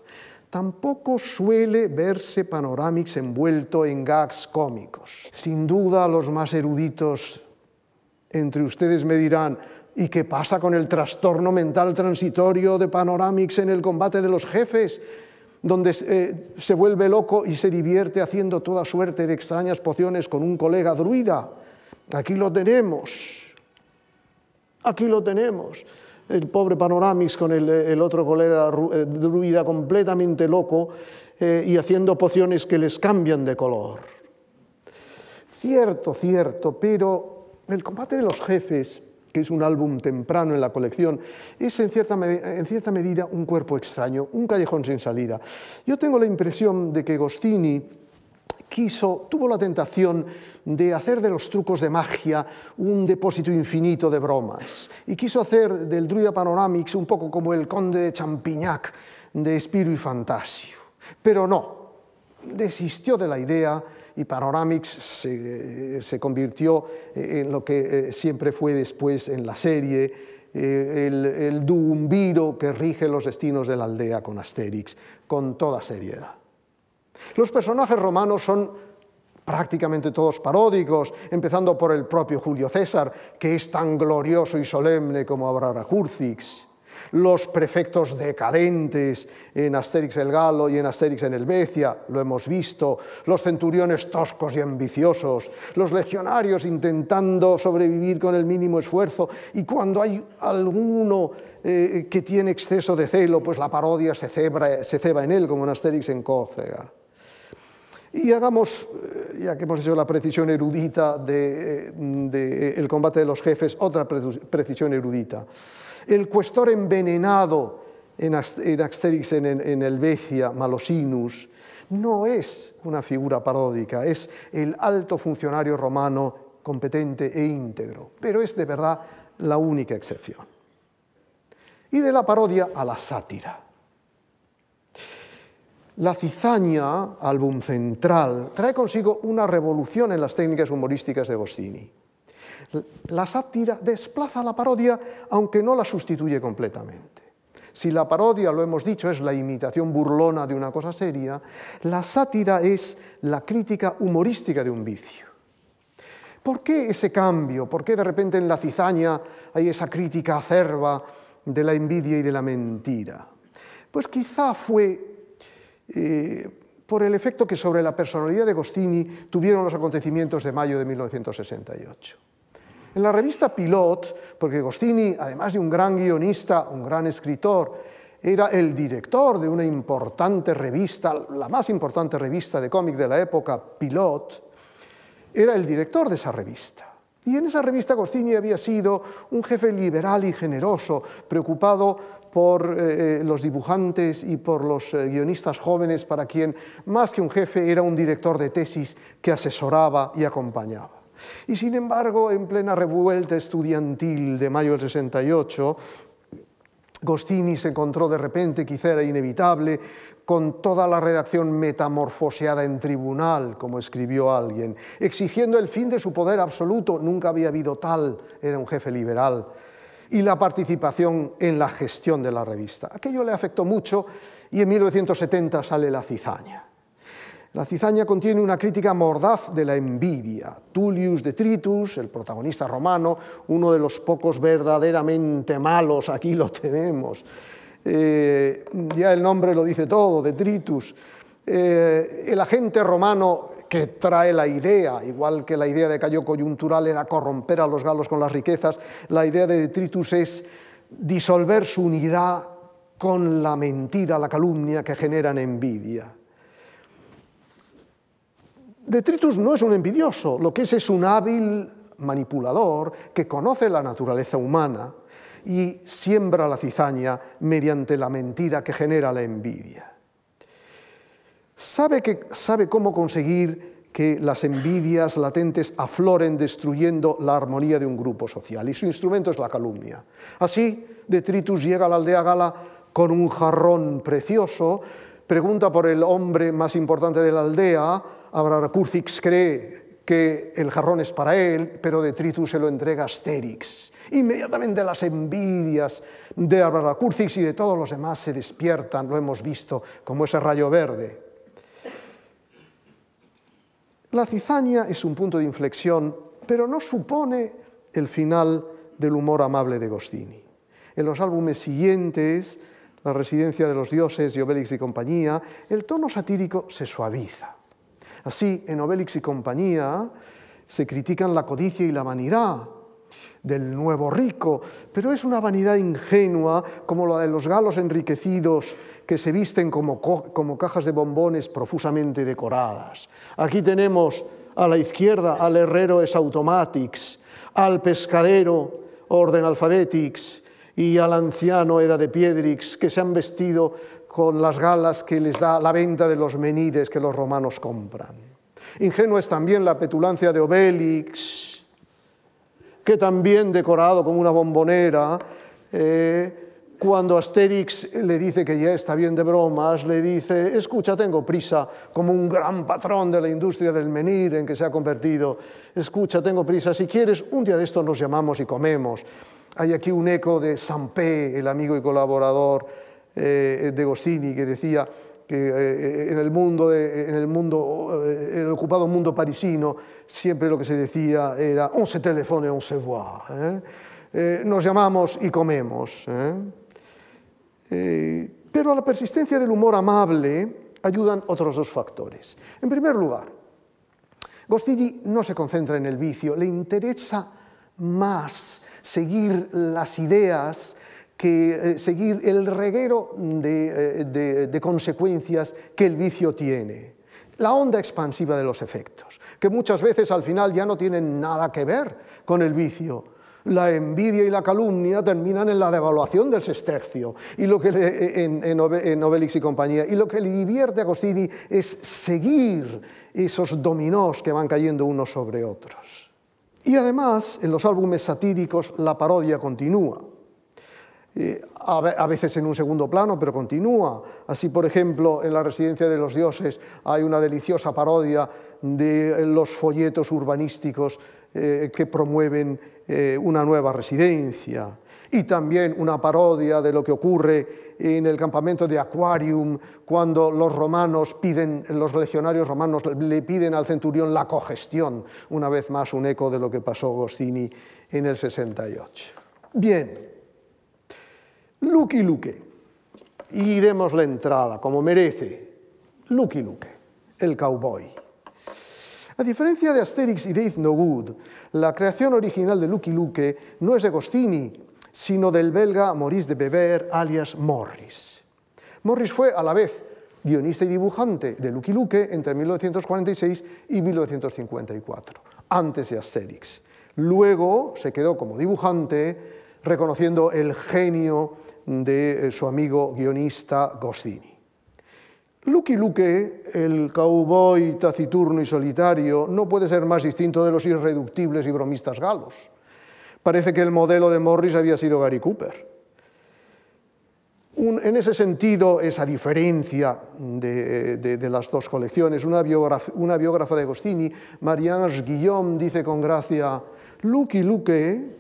tampoco suele verse Panoramix envuelto en gags cómicos. Sin duda los más eruditos entre ustedes me dirán, ¿y qué pasa con el trastorno mental transitorio de Panoramix en el combate de los jefes? donde eh, se vuelve loco y se divierte haciendo toda suerte de extrañas pociones con un colega druida. Aquí lo tenemos. Aquí lo tenemos el pobre Panoramix con el, eh, otro colega eh, druida completamente loco eh, y haciendo pociones que les cambian de color. Cierto, cierto, pero el combate de los jefes, que es un álbum temprano en la colección, es en cierta, en cierta medida un cuerpo extraño, un callejón sin salida. Yo tengo la impresión de que Gostini tuvo la tentación de hacer de los trucos de magia un depósito infinito de bromas y quiso hacer del druida Panoramics un poco como el conde de Champignac de Espiro y Fantasio. Pero no, desistió de la idea y Panoramics eh, se, convirtió eh, en lo que eh, siempre fue después en la serie, el, el que rige los destinos de la aldea con Asterix, con toda seriedad. Los personajes romanos son prácticamente todos paródicos, empezando por el propio Julio César, que es tan glorioso y solemne como Abrara Curcix. Los prefectos decadentes en Asterix el Galo y en Asterix en Helvecia, lo hemos visto. Los centuriones toscos y ambiciosos. Los legionarios intentando sobrevivir con el mínimo esfuerzo. Y cuando hay alguno eh, que tiene exceso de celo, pues la parodia se, ceba en él, como en Asterix en Cócega. Y hagamos, eh, ya que hemos hecho la precisión erudita del eh, eh, combate de los jefes, otra precisión erudita. El cuestor envenenado en Asterix en, en Helvecia, Malosinus, no es una figura paródica, es el alto funcionario romano competente e íntegro, pero es de verdad la única excepción. Y de la parodia a la sátira. La cizaña, álbum central, trae consigo una revolución en las técnicas humorísticas de Goscinny. La sátira desplaza la parodia, aunque no la sustituye completamente. Si la parodia, lo hemos dicho, es la imitación burlona de una cosa seria, la sátira es la crítica humorística de un vicio. ¿Por qué ese cambio? ¿Por qué de repente en la cizaña hay esa crítica acerba de la envidia y de la mentira? Pues quizá fue eh, por el efecto que sobre la personalidad de Gostini tuvieron los acontecimientos de mayo de 1968. En la revista Pilot, porque Gostini, además de un gran guionista, un gran escritor, era el director de una importante revista, la más importante revista de cómic de la época, Pilot, era el director de esa revista. Y en esa revista Gostini había sido un jefe liberal y generoso, preocupado por eh, eh, los dibujantes y por los eh, guionistas jóvenes, para quien más que un jefe era un director de tesis que asesoraba y acompañaba. Y sin embargo, en plena revuelta estudiantil de mayo del 68, Gostini se encontró de repente, quizá era inevitable, con toda la redacción metamorfoseada en tribunal, como escribió alguien, exigiendo el fin de su poder absoluto. Nunca había habido tal, era un jefe liberal y la participación en la gestión de la revista. Aquello le afectó mucho y en 1970 sale La cizaña. La cizaña contiene una crítica mordaz de la envidia. Tullius Detritus, el protagonista romano, uno de los pocos verdaderamente malos, aquí lo tenemos. Eh, ya el nombre lo dice todo, Detritus. Tritus, eh, el agente romano que trae la idea, igual que la idea de Cayo coyuntural era corromper a los galos con las riquezas, la idea de Detritus es disolver su unidad con la mentira, la calumnia que generan envidia. Detritus no es un envidioso, lo que es es un hábil manipulador que conoce la naturaleza humana y siembra la cizaña mediante la mentira que genera la envidia. Sabe, sabe cómo conseguir que las envidias latentes afloren destruyendo la armonía de un grupo social, y su instrumento es la calumnia. Así, Detritus llega a la aldea gala con un jarrón precioso, pregunta por el hombre más importante de la aldea, Abrarcurcix cree que el jarrón es para él, pero Detritus se lo entrega a Asterix. Inmediatamente las envidias de Abrarcurcix y de todos los demás se despiertan, lo hemos visto como ese rayo verde. La cizaña es un punto de inflexión, pero no supone el final del humor amable de Gostini. En los álbumes siguientes, La residencia de los dioses y Obélix y compañía, el tono satírico se suaviza. Así, en Obélix y compañía se critican la codicia y la vanidad, del nuevo rico, pero es una vanidad ingenua como la de los galos enriquecidos que se visten como, cajas de bombones profusamente decoradas. Aquí tenemos a la izquierda al herrero es automatics, al pescadero orden Alphabetics, y al anciano Eda de Piedrix, que se han vestido con las galas que les da la venta de los menides que los romanos compran. Ingenua es también la petulancia de Obélix, que también decorado como una bombonera, eh, cuando Asterix le dice que ya está bien de bromas, le dice, escucha, tengo prisa, como un gran patrón de la industria del menir en que se ha convertido, escucha, tengo prisa, si quieres, un día de esto nos llamamos y comemos. Hay aquí un eco de Sampé, el amigo y colaborador eh, de Goscini, que decía, que eh, eh, en el mundo, eh, el, ocupado mundo parisino, siempre lo que se decía era on se telefone, on se voit. nos llamamos y comemos. pero a la persistencia del humor amable ayudan otros dos factores. En primer lugar, Gostigli no se concentra en el vicio, le interesa más seguir las ideas que eh, seguir el reguero eh, de, consecuencias que el vicio tiene. La onda expansiva de los efectos, que muchas veces al final ya no tienen nada que ver con el vicio, la envidia y la calumnia terminan en la devaluación del sestercio y lo que en, en, Obelix y compañía. Y lo que le divierte a Agostini es seguir esos dominós que van cayendo unos sobre otros. Y además, en los álbumes satíricos, la parodia continúa. Eh, a, veces en un segundo plano, pero continúa. Así, por ejemplo, en la Residencia de los Dioses hay una deliciosa parodia de los folletos urbanísticos eh, que promueven eh, una nueva residencia. Y también una parodia de lo que ocurre en el campamento de Aquarium, cuando los romanos piden, los legionarios romanos le piden al centurión la cogestión. Una vez más, un eco de lo que pasó Goscini en el 68. Bien, Lucky Luke Y demos la entrada, como merece. Lucky Luke, el cowboy. A diferencia de Asterix y Dave No la creación original de Lucky Luke no es de Gostini, sino del belga Maurice de Bever, alias Morris. Morris fue a la vez guionista y dibujante de Lucky Luke entre 1946 y 1954, antes de Asterix. Luego se quedó como dibujante, reconociendo el genio de eh, su amigo guionista Goscini. Lucky Luke, el cowboy taciturno y solitario, no puede ser más distinto de los irreductibles y bromistas galos. Parece que el modelo de Morris había sido Gary Cooper. en ese sentido, esa diferencia de, las dos colecciones, una, biógrafa de Goscini, Marianne Guillaume, dice con gracia, Lucky Luque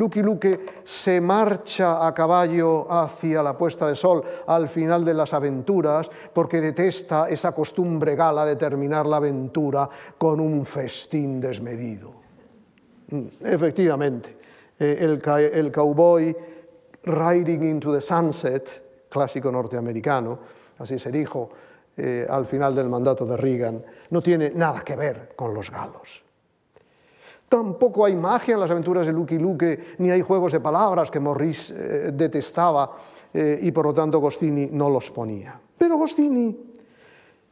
Lucky Luke se marcha a caballo hacia la puesta de sol al final de las aventuras porque detesta esa costumbre gala de terminar la aventura con un festín desmedido. Mm, efectivamente, eh, el, cowboy Riding into the Sunset, clásico norteamericano, así se dijo eh, al final del mandato de Reagan, no tiene nada que ver con los galos. Tampoco hay magia en las aventuras de Lucky Luke, ni hay juegos de palabras que Morris eh, detestaba eh, y por lo tanto Gostini no los ponía. Pero Gostini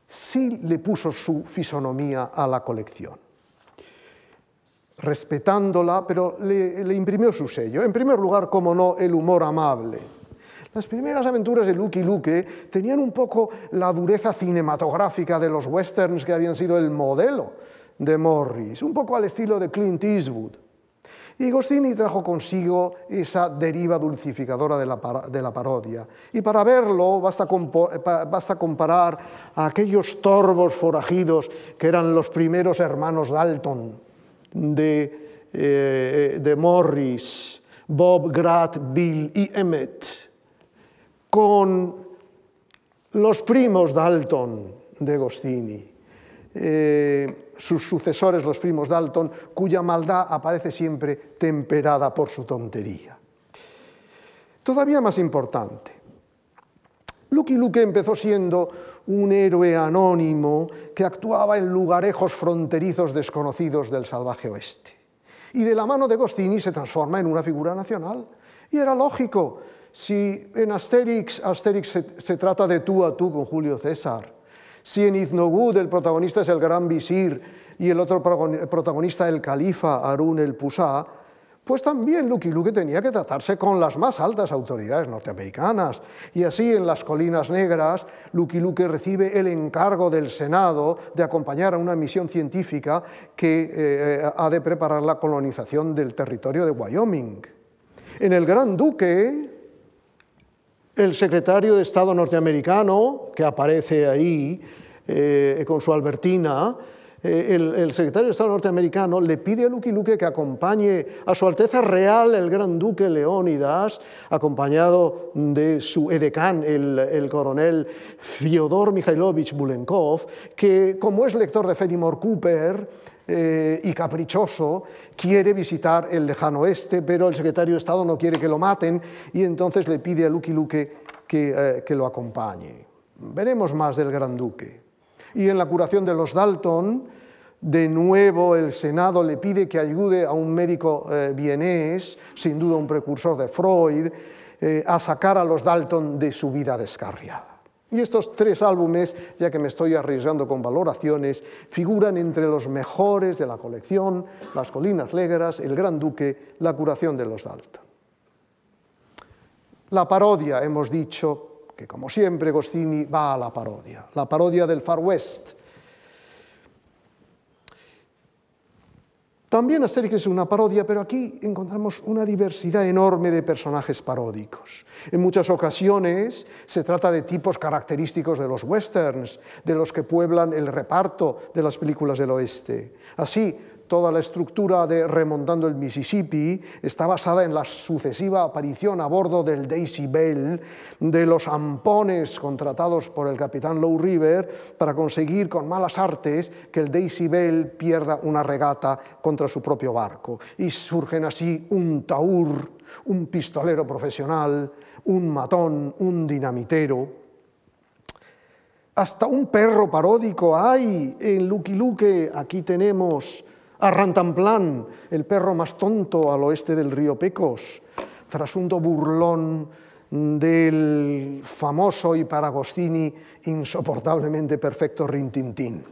sí le puso su fisonomía a la colección, respetándola, pero le, imprimió su sello. En primer lugar, como no, el humor amable. Las primeras aventuras de Lucky Luke tenían un poco la dureza cinematográfica de los westerns que habían sido el modelo de Morris, un poco al estilo de Clint Eastwood. Y Goscinny trajo consigo esa deriva dulcificadora de la, parodia. Y para verlo basta, basta, comparar a aquellos torbos forajidos que eran los primeros hermanos Dalton de, eh, de Morris, Bob Gratt, Bill y Emmett, con los primos Dalton de Goscinny. Eh, sus sucesores, los primos Dalton, cuya maldad aparece siempre temperada por su tontería. Todavía más importante, Lucky Luke empezó siendo un héroe anónimo que actuaba en lugarejos fronterizos desconocidos del salvaje oeste. Y de la mano de Gostini se transforma en una figura nacional. Y era lógico, si en Asterix, Asterix se trata de tú a tú con Julio César, si en Iznogud el protagonista es el gran visir y el otro protagonista el califa Harun el Pusá, pues también Lucky Luke tenía que tratarse con las más altas autoridades norteamericanas. Y así en las Colinas Negras, Lucky Luke recibe el encargo del Senado de acompañar a una misión científica que eh, eh, ha de preparar la colonización del territorio de Wyoming. En el Gran Duque, el secretario de Estado norteamericano, que aparece ahí eh, con su Albertina, eh, el, secretario de Estado norteamericano le pide a Lucky Luque que acompañe a Su Alteza Real, el Gran Duque Leónidas, acompañado de su edecán, el, coronel Fyodor Mikhailovich Bulenkov, que como es lector de Fenimore Cooper, eh, y caprichoso, quiere visitar el lejano oeste, pero el secretario de Estado no quiere que lo maten y entonces le pide a Lucky Luke que, eh, que lo acompañe. Veremos más del Gran Duque. Y en la curación de los Dalton, de nuevo el Senado le pide que ayude a un médico eh, vienés, sin duda un precursor de Freud, a sacar a los Dalton de su vida descarriada. Y estos tres álbumes, ya que me estoy arriesgando con valoraciones, figuran entre los mejores de la colección, Las Colinas Legras, El Gran Duque, La Curación de los Dalton. La parodia, hemos dicho, que como siempre Goscini va a la parodia, la parodia del Far West, También Asterix es una parodia, pero aquí encontramos una diversidad enorme de personajes paródicos. En muchas ocasiones se trata de tipos característicos de los westerns, de los que pueblan el reparto de las películas del oeste. Así, Toda la estructura de Remontando el Mississippi está basada en la sucesiva aparición a bordo del Daisy Bell de los ampones contratados por el capitán Low River para conseguir con malas artes que el Daisy Bell pierda una regata contra su propio barco. Y surgen así un taur, un pistolero profesional, un matón, un dinamitero hasta un perro paródico hay en Lucky Luke. Aquí tenemos a el perro más tonto al oeste del río Pecos, trasunto burlón del famoso y para Agostini insoportablemente perfecto Rintintín.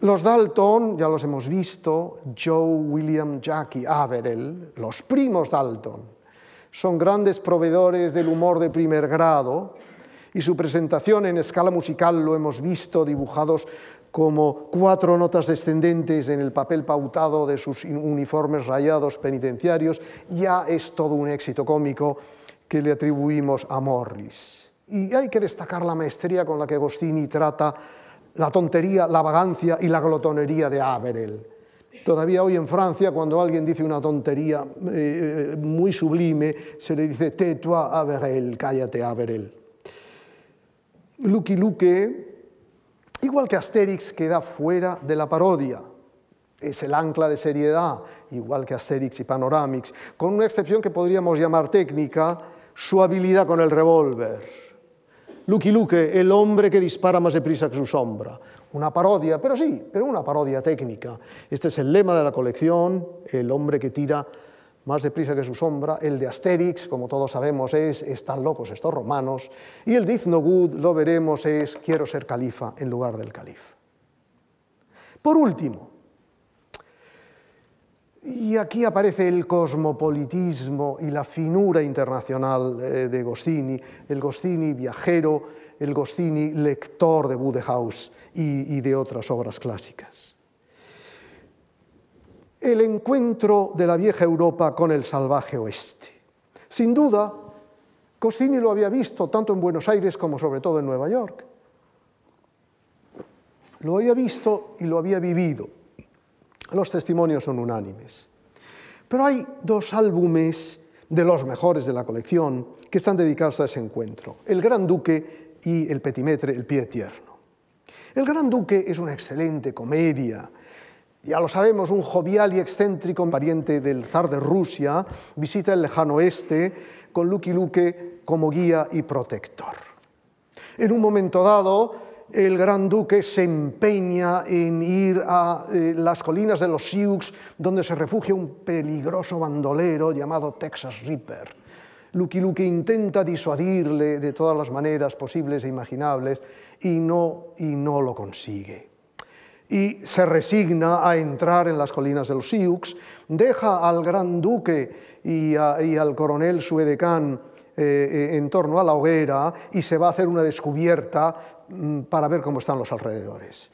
Los Dalton, ya los hemos visto, Joe, William, Jackie, Averell, los primos Dalton, son grandes proveedores del humor de primer grado, y su presentación en escala musical lo hemos visto dibujados como cuatro notas descendentes en el papel pautado de sus uniformes rayados penitenciarios, ya es todo un éxito cómico que le atribuimos a Morris. Y hay que destacar la maestría con la que Agostini trata la tontería, la vagancia y la glotonería de Averell. Todavía hoy en Francia, cuando alguien dice una tontería eh, eh, muy sublime, se le dice «Tais-toi, Averell», «Cállate, Averell». Lucky Luke, igual que Asterix, queda fuera de la parodia. Es el ancla de seriedad, igual que Asterix y Panoramix, con una excepción que podríamos llamar técnica, su habilidad con el revólver. Lucky Luke, el hombre que dispara más deprisa que su sombra. Una parodia, pero sí, pero una parodia técnica. Este es el lema de la colección, el hombre que tira más deprisa que su sombra, el de Asterix, como todos sabemos, es Están locos estos romanos, y el de Iznogud, lo veremos, es Quiero ser califa en lugar del calif. Por último, y aquí aparece el cosmopolitismo y la finura internacional eh, de Goscini, el Goscini viajero, el Goscini lector de Budehouse y de otras obras clásicas el encuentro de la vieja Europa con el salvaje oeste. Sin duda, cossini lo había visto tanto en Buenos Aires como sobre todo en Nueva York. Lo había visto y lo había vivido. Los testimonios son unánimes. Pero hay dos álbumes de los mejores de la colección que están dedicados a ese encuentro, El Gran Duque y El Petimetre, El Pie Tierno. El Gran Duque es una excelente comedia ya lo sabemos, un jovial y excéntrico pariente del zar de Rusia, visita el lejano oeste con Lucky Luke como guía y protector. En un momento dado, el gran duque se empeña en ir a eh, las colinas de los Sioux, donde se refugia un peligroso bandolero llamado Texas Reaper. Lucky Luke intenta disuadirle de todas las maneras posibles e imaginables y no, y no lo consigue y se resigna a entrar en las colinas de los Sioux, deja al gran duque y, al coronel suedecán eh, eh, en torno a la hoguera y se va a hacer una descubierta mm, para ver cómo están los alrededores.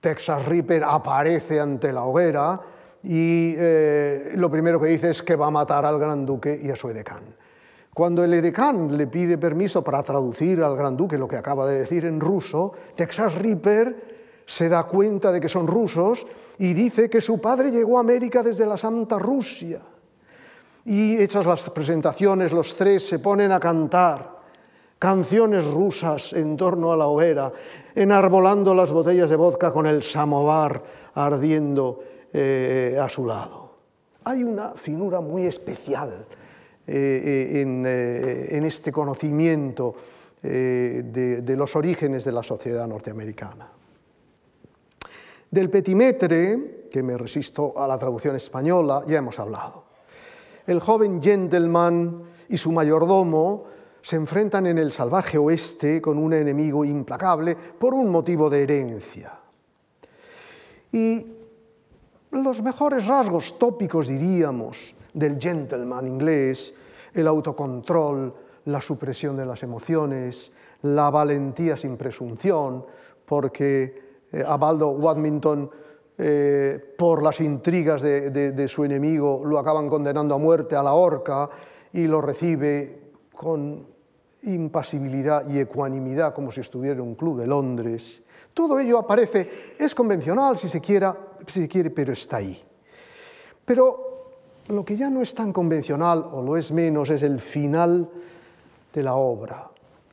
Texas Ripper aparece ante la hoguera y eh, lo primero que dice es que va a matar al gran duque y a su Cuando el edecán le pide permiso para traducir al gran duque lo que acaba de decir en ruso, Texas Ripper se da cuenta de que son rusos y dice que su padre llegó a América desde la Santa Rusia. Y hechas las presentaciones, los tres se ponen a cantar canciones rusas en torno a la hoguera, enarbolando las botellas de vodka con el samovar ardiendo eh, a su lado. Hay una finura muy especial eh, eh, en, este conocimiento de los orígenes de la sociedad norteamericana. Del petimetre, que me resisto a la traducción española, ya hemos hablado. El joven gentleman y su mayordomo se enfrentan en el salvaje oeste con un enemigo implacable por un motivo de herencia. Y los mejores rasgos tópicos, diríamos, del gentleman inglés, el autocontrol, la supresión de las emociones, la valentía sin presunción, porque eh, a Wadmington eh, por las intrigas de, su enemigo, lo acaban condenando a muerte, a la horca, y lo recibe con impasibilidad y ecuanimidad, como si estuviera en un club de Londres. Todo ello aparece, es convencional si se, si se quiere, pero está ahí. Pero lo que ya no es tan convencional, o lo es menos, es el final de la obra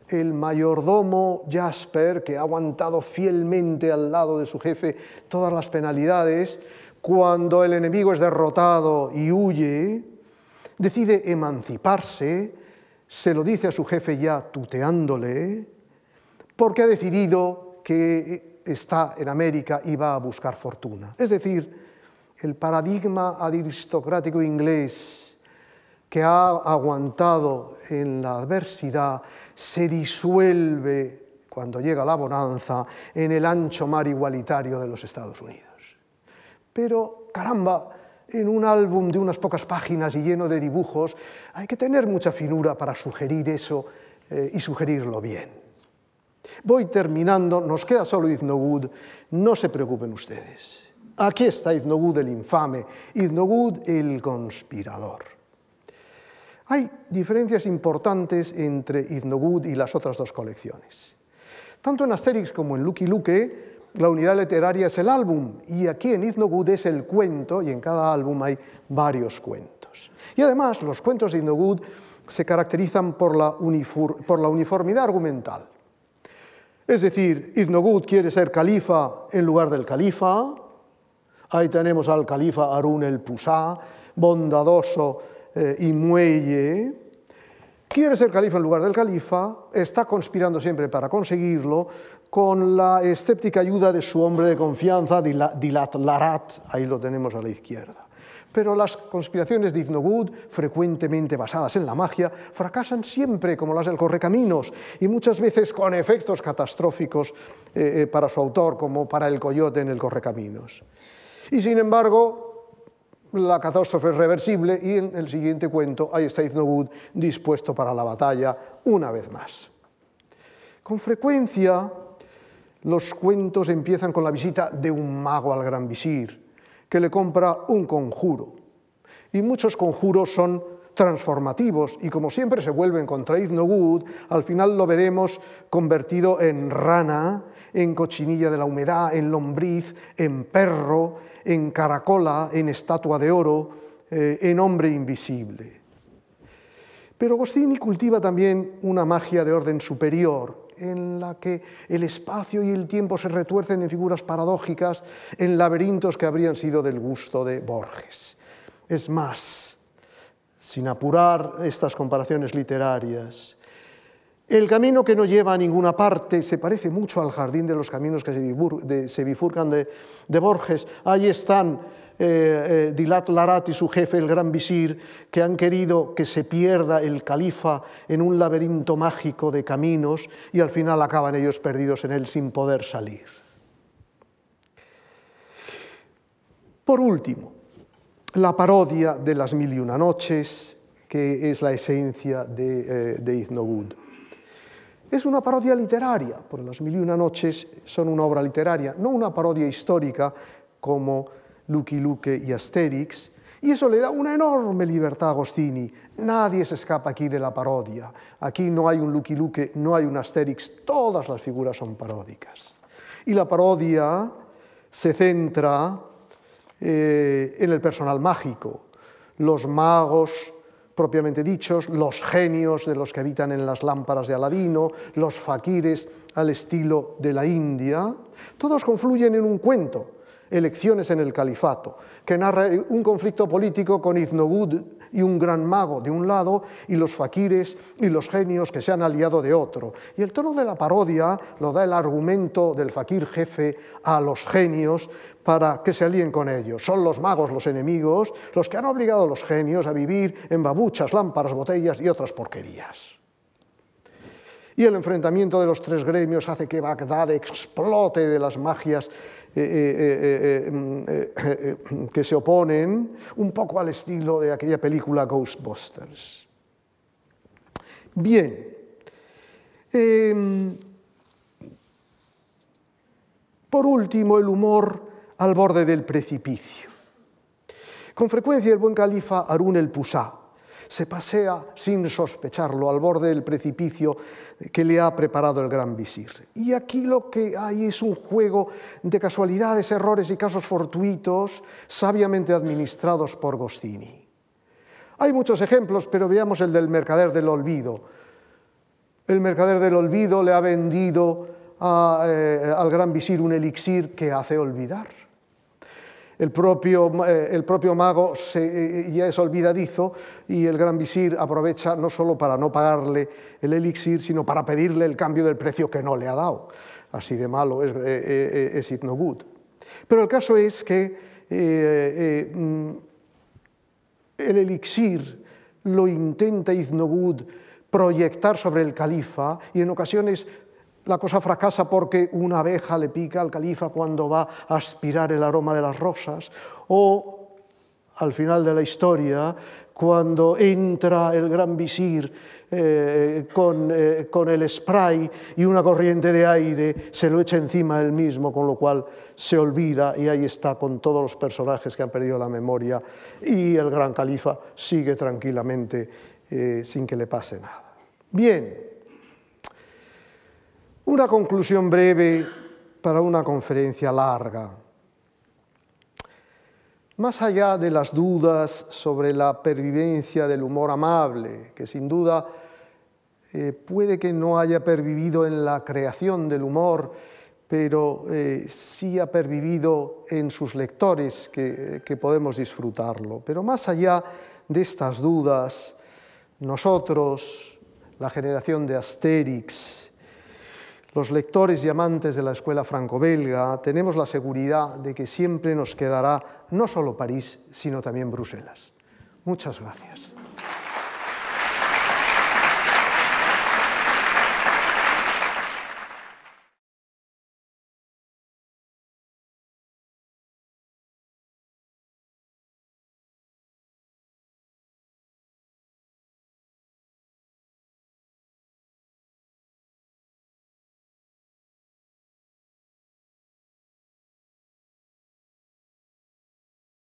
el mayordomo Jasper, que ha aguantado fielmente al lado de su jefe todas las penalidades, cuando el enemigo es derrotado y huye, decide emanciparse, se lo dice a su jefe ya tuteándole, porque ha decidido que está en América y va a buscar fortuna. Es decir, el paradigma aristocrático inglés que ha aguantado en la adversidad se disuelve cuando llega la bonanza en el ancho mar igualitario de los Estados Unidos. Pero, caramba, en un álbum de unas pocas páginas y lleno de dibujos, hay que tener mucha finura para sugerir eso eh, y sugerirlo bien. Voy terminando, nos queda solo Iznogud. no se preocupen ustedes. Aquí está Iznogud el infame, Iznogud el conspirador. Hay diferencias importantes entre Iznogud y las otras dos colecciones. Tanto en Asterix como en Lucky Luke, la unidad literaria es el álbum, y aquí en Iznogud es el cuento, y en cada álbum hay varios cuentos. Y además, los cuentos de Iznogud se caracterizan por la, uniformidad argumental. Es decir, Iznogud quiere ser califa en lugar del califa, ahí tenemos al califa Harun el Pusá, bondadoso, y eh, Muelle, quiere ser califa en lugar del califa, está conspirando siempre para conseguirlo, con la escéptica ayuda de su hombre de confianza, Dilat Larat, ahí lo tenemos a la izquierda. Pero las conspiraciones de Gud, frecuentemente basadas en la magia, fracasan siempre como las del Correcaminos y muchas veces con efectos catastróficos eh, eh, para su autor, como para el coyote en el Correcaminos. Y sin embargo, la catástrofe es reversible y en el siguiente cuento ahí está Iznogud dispuesto para la batalla una vez más. Con frecuencia los cuentos empiezan con la visita de un mago al gran visir, que le compra un conjuro. Y muchos conjuros son transformativos y como siempre se vuelven contra Good, al final lo veremos convertido en rana, en cochinilla de la humedad, en lombriz, en perro, en caracola, en estatua de oro, eh, en hombre invisible. Pero Goscinny cultiva también una magia de orden superior, en la que el espacio y el tiempo se retuercen en figuras paradójicas, en laberintos que habrían sido del gusto de Borges. Es más, sin apurar estas comparaciones literarias. El camino que no lleva a ninguna parte se parece mucho al jardín de los caminos que se bifurcan de, Borges. Ahí están eh, eh, Dilat Larat y su jefe, el gran visir, que han querido que se pierda el califa en un laberinto mágico de caminos y al final acaban ellos perdidos en él sin poder salir. Por último, la parodia de las mil y una noches, que es la esencia de, eh, de Es una parodia literaria, porque las mil y una noches son una obra literaria, no una parodia histórica como Lucky Luke y Asterix, y eso le da una enorme libertad a Agostini. Nadie se escapa aquí de la parodia. Aquí no hay un Lucky Luke, no hay un Asterix, todas las figuras son paródicas. Y la parodia se centra eh, en el personal mágico, los magos propiamente dichos, los genios de los que habitan en las lámparas de Aladino, los faquires al estilo de la India, todos confluyen en un cuento, Elecciones en el Califato, que narra un conflicto político con Iznogud y un gran mago de un lado y los faquires y los genios que se han aliado de otro. Y el tono de la parodia lo da el argumento del faquir jefe a los genios para que se alíen con ellos. Son los magos los enemigos, los que han obligado a los genios a vivir en babuchas, lámparas, botellas y otras porquerías. Y el enfrentamiento de los tres gremios hace que Bagdad explote de las magias eh, eh, eh, mm, que se oponen, un poco al estilo de aquella película Ghostbusters. Bien. Em, por último, el humor al borde del precipicio. Con frecuencia el buen califa Harun el Pusá se pasea sin sospecharlo al borde del precipicio que le ha preparado el gran visir. Y aquí lo que hay es un juego de casualidades, errores y casos fortuitos sabiamente administrados por Goscini. Hay muchos ejemplos, pero veamos el del mercader del olvido. El mercader del olvido le ha vendido eh, al gran visir un elixir que hace olvidar el propio, eh, el propio mago eh, eh, ya es olvidadizo y el gran visir aprovecha no solo para no pagarle el elixir, sino para pedirle el cambio del precio que no le ha dado. Así de malo es, Pero el caso es que mm, el elixir lo intenta Iznogud proyectar sobre el califa y en ocasiones la cosa fracasa porque una abeja le pica al califa cuando va a aspirar el aroma de las rosas, o al final de la historia, cuando entra el gran visir eh, eh, con, el spray y una corriente de aire se lo echa encima él mismo, con lo cual se olvida y ahí está con todos los personajes que han perdido la memoria y el gran califa sigue tranquilamente eh, sin que le pase nada. Bien, una conclusión breve para una conferencia larga. Más allá de las dudas sobre la pervivencia del humor amable, que sin duda eh, puede que no haya pervivido en la creación del humor, pero eh, sí ha pervivido en sus lectores que, eh, que, podemos disfrutarlo. Pero más allá de estas dudas, nosotros, la generación de Asterix, los lectores y amantes de la escuela franco-belga tenemos la seguridad de que siempre nos quedará no solo París, sino también Bruselas. Muchas gracias.